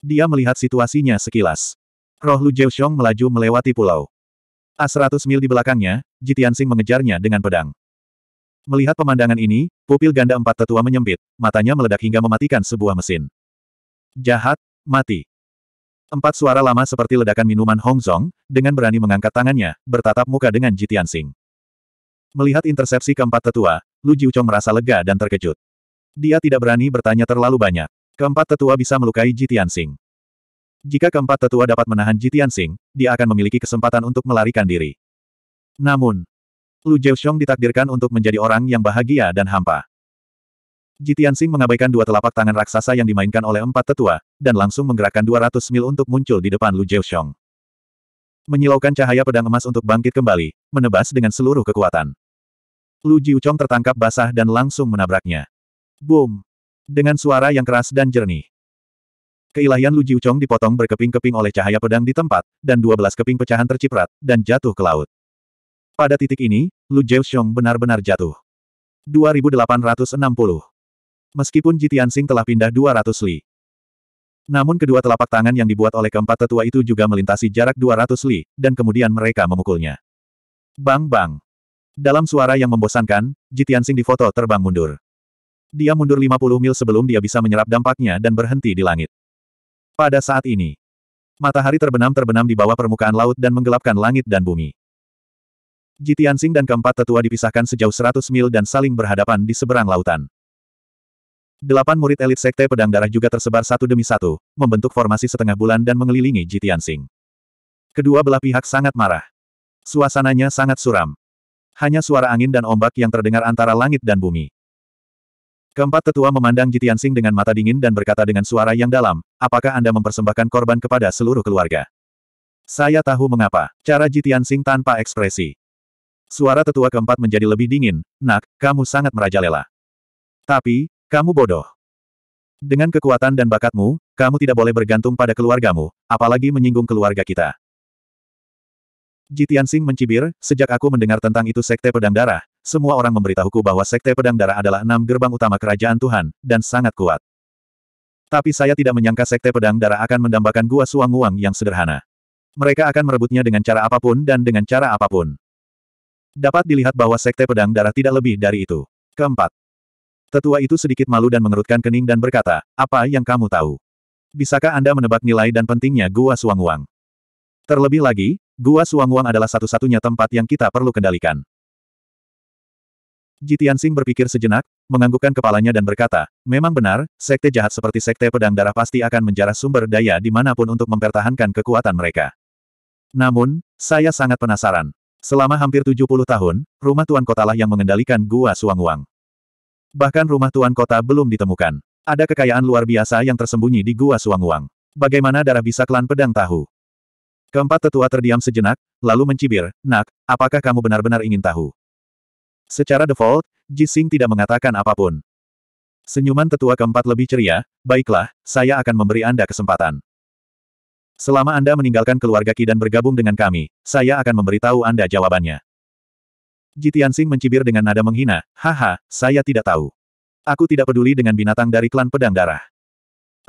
Speaker 1: Dia melihat situasinya sekilas. Roh Lu Xiong melaju melewati pulau. A100 mil di belakangnya, Jitiansing mengejarnya dengan pedang. Melihat pemandangan ini, pupil ganda empat tetua menyempit, matanya meledak hingga mematikan sebuah mesin. Jahat, mati. Empat suara lama seperti ledakan minuman Hongzong, dengan berani mengangkat tangannya, bertatap muka dengan Jitiansing. Melihat intersepsi keempat tetua, Lu Jiucong merasa lega dan terkejut. Dia tidak berani bertanya terlalu banyak. Keempat tetua bisa melukai Jitian Sing. Jika keempat tetua dapat menahan Jitian Sing, dia akan memiliki kesempatan untuk melarikan diri. Namun, Lu Jiaoxiong ditakdirkan untuk menjadi orang yang bahagia dan hampa. Jitian Sing mengabaikan dua telapak tangan raksasa yang dimainkan oleh empat tetua, dan langsung menggerakkan 200 mil untuk muncul di depan Lu Jiaoxiong. Menyilaukan cahaya pedang emas untuk bangkit kembali, menebas dengan seluruh kekuatan. Lu Jiuchong tertangkap basah dan langsung menabraknya. Boom! dengan suara yang keras dan jernih. Keilahian Lu Jiucong dipotong berkeping-keping oleh cahaya pedang di tempat, dan dua belas keping pecahan terciprat, dan jatuh ke laut. Pada titik ini, Lu Jiuchong benar-benar jatuh. 2860. Meskipun Jitian Sing telah pindah 200 li. Namun kedua telapak tangan yang dibuat oleh keempat tetua itu juga melintasi jarak 200 li, dan kemudian mereka memukulnya. Bang-bang. Dalam suara yang membosankan, Jitian Sing difoto terbang mundur. Dia mundur 50 mil sebelum dia bisa menyerap dampaknya dan berhenti di langit. Pada saat ini, matahari terbenam-terbenam di bawah permukaan laut dan menggelapkan langit dan bumi. Jitiansing dan keempat tetua dipisahkan sejauh 100 mil dan saling berhadapan di seberang lautan. Delapan murid elit sekte pedang darah juga tersebar satu demi satu, membentuk formasi setengah bulan dan mengelilingi Jitiansing. Kedua belah pihak sangat marah. Suasananya sangat suram. Hanya suara angin dan ombak yang terdengar antara langit dan bumi. Keempat tetua memandang Jitian Sing dengan mata dingin dan berkata dengan suara yang dalam, apakah Anda mempersembahkan korban kepada seluruh keluarga? Saya tahu mengapa. Cara Jitian Sing tanpa ekspresi. Suara tetua keempat menjadi lebih dingin, nak, kamu sangat merajalela. Tapi, kamu bodoh. Dengan kekuatan dan bakatmu, kamu tidak boleh bergantung pada keluargamu, apalagi menyinggung keluarga kita. Jitian Sing mencibir, sejak aku mendengar tentang itu sekte pedang darah, semua orang memberitahuku bahwa Sekte Pedang Darah adalah enam gerbang utama kerajaan Tuhan, dan sangat kuat. Tapi saya tidak menyangka Sekte Pedang Darah akan mendambakan gua suang-uang yang sederhana. Mereka akan merebutnya dengan cara apapun dan dengan cara apapun. Dapat dilihat bahwa Sekte Pedang Darah tidak lebih dari itu. Keempat. Tetua itu sedikit malu dan mengerutkan kening dan berkata, apa yang kamu tahu? Bisakah Anda menebak nilai dan pentingnya Gua Suang uang? Terlebih lagi, Gua Suang uang adalah satu-satunya tempat yang kita perlu kendalikan. Jitian Sing berpikir sejenak, menganggukkan kepalanya dan berkata, memang benar, sekte jahat seperti sekte pedang darah pasti akan menjarah sumber daya dimanapun untuk mempertahankan kekuatan mereka. Namun, saya sangat penasaran. Selama hampir 70 tahun, rumah tuan kotalah yang mengendalikan gua Suang Suangwang. Bahkan rumah tuan kota belum ditemukan. Ada kekayaan luar biasa yang tersembunyi di gua Suang Suangwang. Bagaimana darah bisa klan pedang tahu? Keempat tetua terdiam sejenak, lalu mencibir, Nak, apakah kamu benar-benar ingin tahu? Secara default, Jising tidak mengatakan apapun. Senyuman tetua keempat lebih ceria, baiklah, saya akan memberi Anda kesempatan. Selama Anda meninggalkan keluarga Ki dan bergabung dengan kami, saya akan memberitahu Anda jawabannya. Jitiansing mencibir dengan nada menghina, haha, saya tidak tahu. Aku tidak peduli dengan binatang dari klan pedang darah.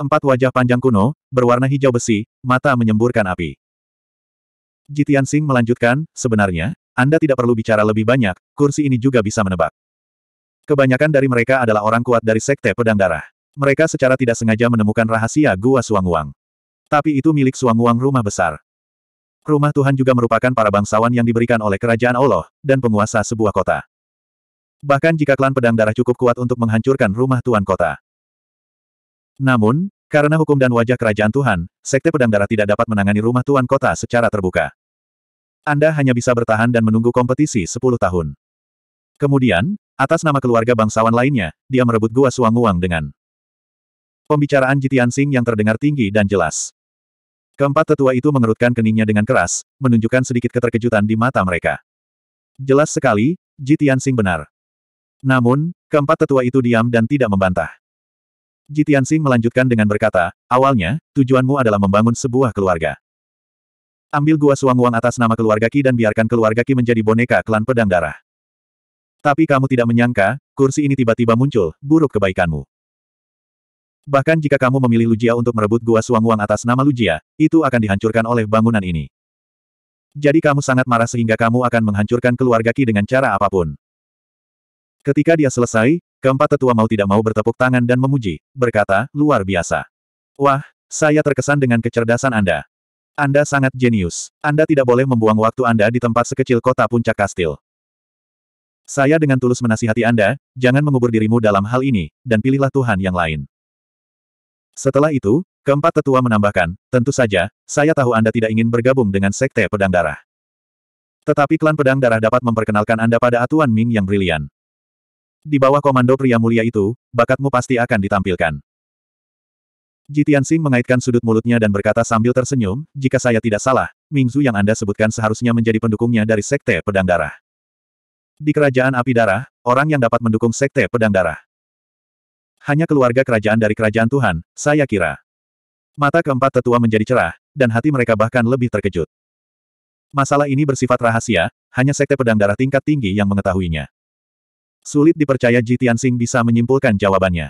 Speaker 1: Empat wajah panjang kuno, berwarna hijau besi, mata menyemburkan api. Jitiansing melanjutkan, sebenarnya, anda tidak perlu bicara lebih banyak, kursi ini juga bisa menebak. Kebanyakan dari mereka adalah orang kuat dari Sekte Pedang Darah. Mereka secara tidak sengaja menemukan rahasia Gua Suanguang. Tapi itu milik Suanguang rumah besar. Rumah Tuhan juga merupakan para bangsawan yang diberikan oleh kerajaan Allah, dan penguasa sebuah kota. Bahkan jika klan pedang darah cukup kuat untuk menghancurkan rumah Tuhan kota. Namun, karena hukum dan wajah kerajaan Tuhan, Sekte Pedang Darah tidak dapat menangani rumah Tuhan kota secara terbuka. Anda hanya bisa bertahan dan menunggu kompetisi 10 tahun. Kemudian, atas nama keluarga bangsawan lainnya, dia merebut gua suang uang dengan pembicaraan Jitian Sing yang terdengar tinggi dan jelas. Keempat tetua itu mengerutkan keningnya dengan keras, menunjukkan sedikit keterkejutan di mata mereka. Jelas sekali, Jitian Sing benar. Namun, keempat tetua itu diam dan tidak membantah. Jitian Sing melanjutkan dengan berkata, awalnya, tujuanmu adalah membangun sebuah keluarga. Ambil gua suang-uang atas nama keluarga Ki dan biarkan keluarga Ki menjadi boneka klan pedang darah. Tapi kamu tidak menyangka, kursi ini tiba-tiba muncul, buruk kebaikanmu. Bahkan jika kamu memilih Lujia untuk merebut gua suang-uang atas nama Lujia, itu akan dihancurkan oleh bangunan ini. Jadi kamu sangat marah sehingga kamu akan menghancurkan keluarga Ki dengan cara apapun. Ketika dia selesai, keempat tetua mau tidak mau bertepuk tangan dan memuji, berkata, luar biasa. Wah, saya terkesan dengan kecerdasan Anda. Anda sangat jenius. Anda tidak boleh membuang waktu Anda di tempat sekecil kota puncak kastil. Saya dengan tulus menasihati Anda, jangan mengubur dirimu dalam hal ini, dan pilihlah Tuhan yang lain. Setelah itu, keempat tetua menambahkan, tentu saja, saya tahu Anda tidak ingin bergabung dengan Sekte Pedang Darah. Tetapi klan Pedang Darah dapat memperkenalkan Anda pada atuan Ming yang brilian. Di bawah komando pria mulia itu, bakatmu pasti akan ditampilkan. Ji Tianxing mengaitkan sudut mulutnya dan berkata sambil tersenyum, jika saya tidak salah, Mingzu yang Anda sebutkan seharusnya menjadi pendukungnya dari Sekte Pedang Darah. Di Kerajaan Api Darah, orang yang dapat mendukung Sekte Pedang Darah. Hanya keluarga kerajaan dari Kerajaan Tuhan, saya kira. Mata keempat tetua menjadi cerah, dan hati mereka bahkan lebih terkejut. Masalah ini bersifat rahasia, hanya Sekte Pedang Darah tingkat tinggi yang mengetahuinya. Sulit dipercaya Ji Tianxing bisa menyimpulkan jawabannya.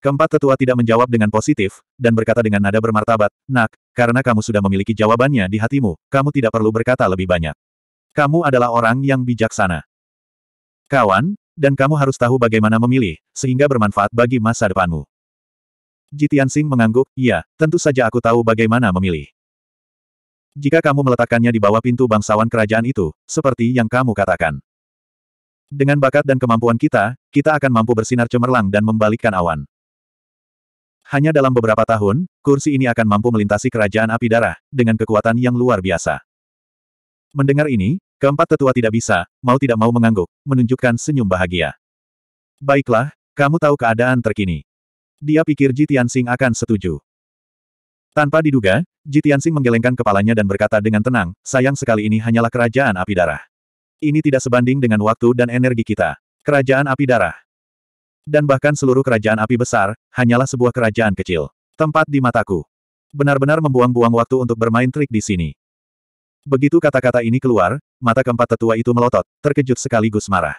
Speaker 1: Keempat tetua tidak menjawab dengan positif, dan berkata dengan nada bermartabat, Nak, karena kamu sudah memiliki jawabannya di hatimu, kamu tidak perlu berkata lebih banyak. Kamu adalah orang yang bijaksana. Kawan, dan kamu harus tahu bagaimana memilih, sehingga bermanfaat bagi masa depanmu. Jitian Sing mengangguk, iya, tentu saja aku tahu bagaimana memilih. Jika kamu meletakkannya di bawah pintu bangsawan kerajaan itu, seperti yang kamu katakan. Dengan bakat dan kemampuan kita, kita akan mampu bersinar cemerlang dan membalikkan awan. Hanya dalam beberapa tahun, kursi ini akan mampu melintasi kerajaan api darah, dengan kekuatan yang luar biasa. Mendengar ini, keempat tetua tidak bisa, mau tidak mau mengangguk, menunjukkan senyum bahagia. Baiklah, kamu tahu keadaan terkini. Dia pikir Jitiansing akan setuju. Tanpa diduga, Jitiansing menggelengkan kepalanya dan berkata dengan tenang, sayang sekali ini hanyalah kerajaan api darah. Ini tidak sebanding dengan waktu dan energi kita. Kerajaan api darah. Dan bahkan seluruh kerajaan api besar, hanyalah sebuah kerajaan kecil. Tempat di mataku. Benar-benar membuang-buang waktu untuk bermain trik di sini. Begitu kata-kata ini keluar, mata keempat tetua itu melotot, terkejut sekaligus marah.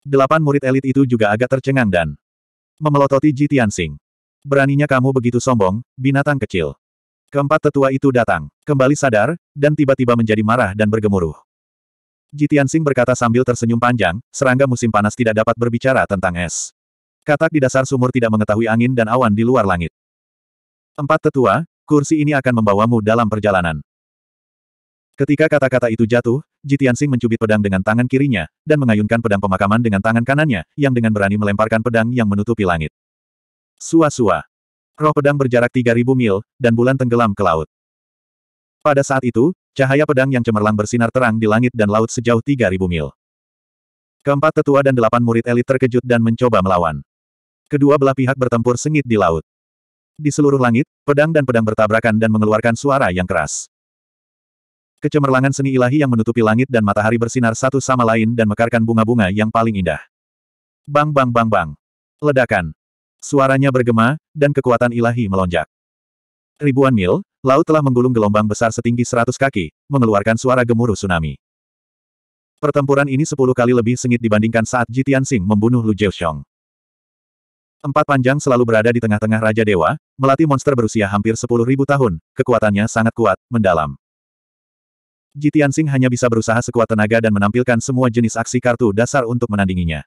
Speaker 1: Delapan murid elit itu juga agak tercengang dan memelototi Ji Tianxing. Beraninya kamu begitu sombong, binatang kecil. Keempat tetua itu datang, kembali sadar, dan tiba-tiba menjadi marah dan bergemuruh. Jitian Sing berkata sambil tersenyum panjang, serangga musim panas tidak dapat berbicara tentang es. Katak di dasar sumur tidak mengetahui angin dan awan di luar langit. Empat tetua, kursi ini akan membawamu dalam perjalanan. Ketika kata-kata itu jatuh, Jitian Sing mencubit pedang dengan tangan kirinya, dan mengayunkan pedang pemakaman dengan tangan kanannya, yang dengan berani melemparkan pedang yang menutupi langit. Sua-sua. Roh pedang berjarak 3000 mil, dan bulan tenggelam ke laut. Pada saat itu, cahaya pedang yang cemerlang bersinar terang di langit dan laut sejauh 3000 mil. Keempat tetua dan delapan murid elit terkejut dan mencoba melawan. Kedua belah pihak bertempur sengit di laut. Di seluruh langit, pedang dan pedang bertabrakan dan mengeluarkan suara yang keras. Kecemerlangan seni ilahi yang menutupi langit dan matahari bersinar satu sama lain dan mekarkan bunga-bunga yang paling indah. Bang bang bang bang. Ledakan. Suaranya bergema, dan kekuatan ilahi melonjak. Ribuan mil, laut telah menggulung gelombang besar setinggi seratus kaki, mengeluarkan suara gemuruh tsunami. Pertempuran ini sepuluh kali lebih sengit dibandingkan saat Jitian Sing membunuh Lu Jiuxiong. Empat panjang selalu berada di tengah-tengah Raja Dewa, melatih monster berusia hampir 10.000 tahun, kekuatannya sangat kuat, mendalam. Jitian Sing hanya bisa berusaha sekuat tenaga dan menampilkan semua jenis aksi kartu dasar untuk menandinginya.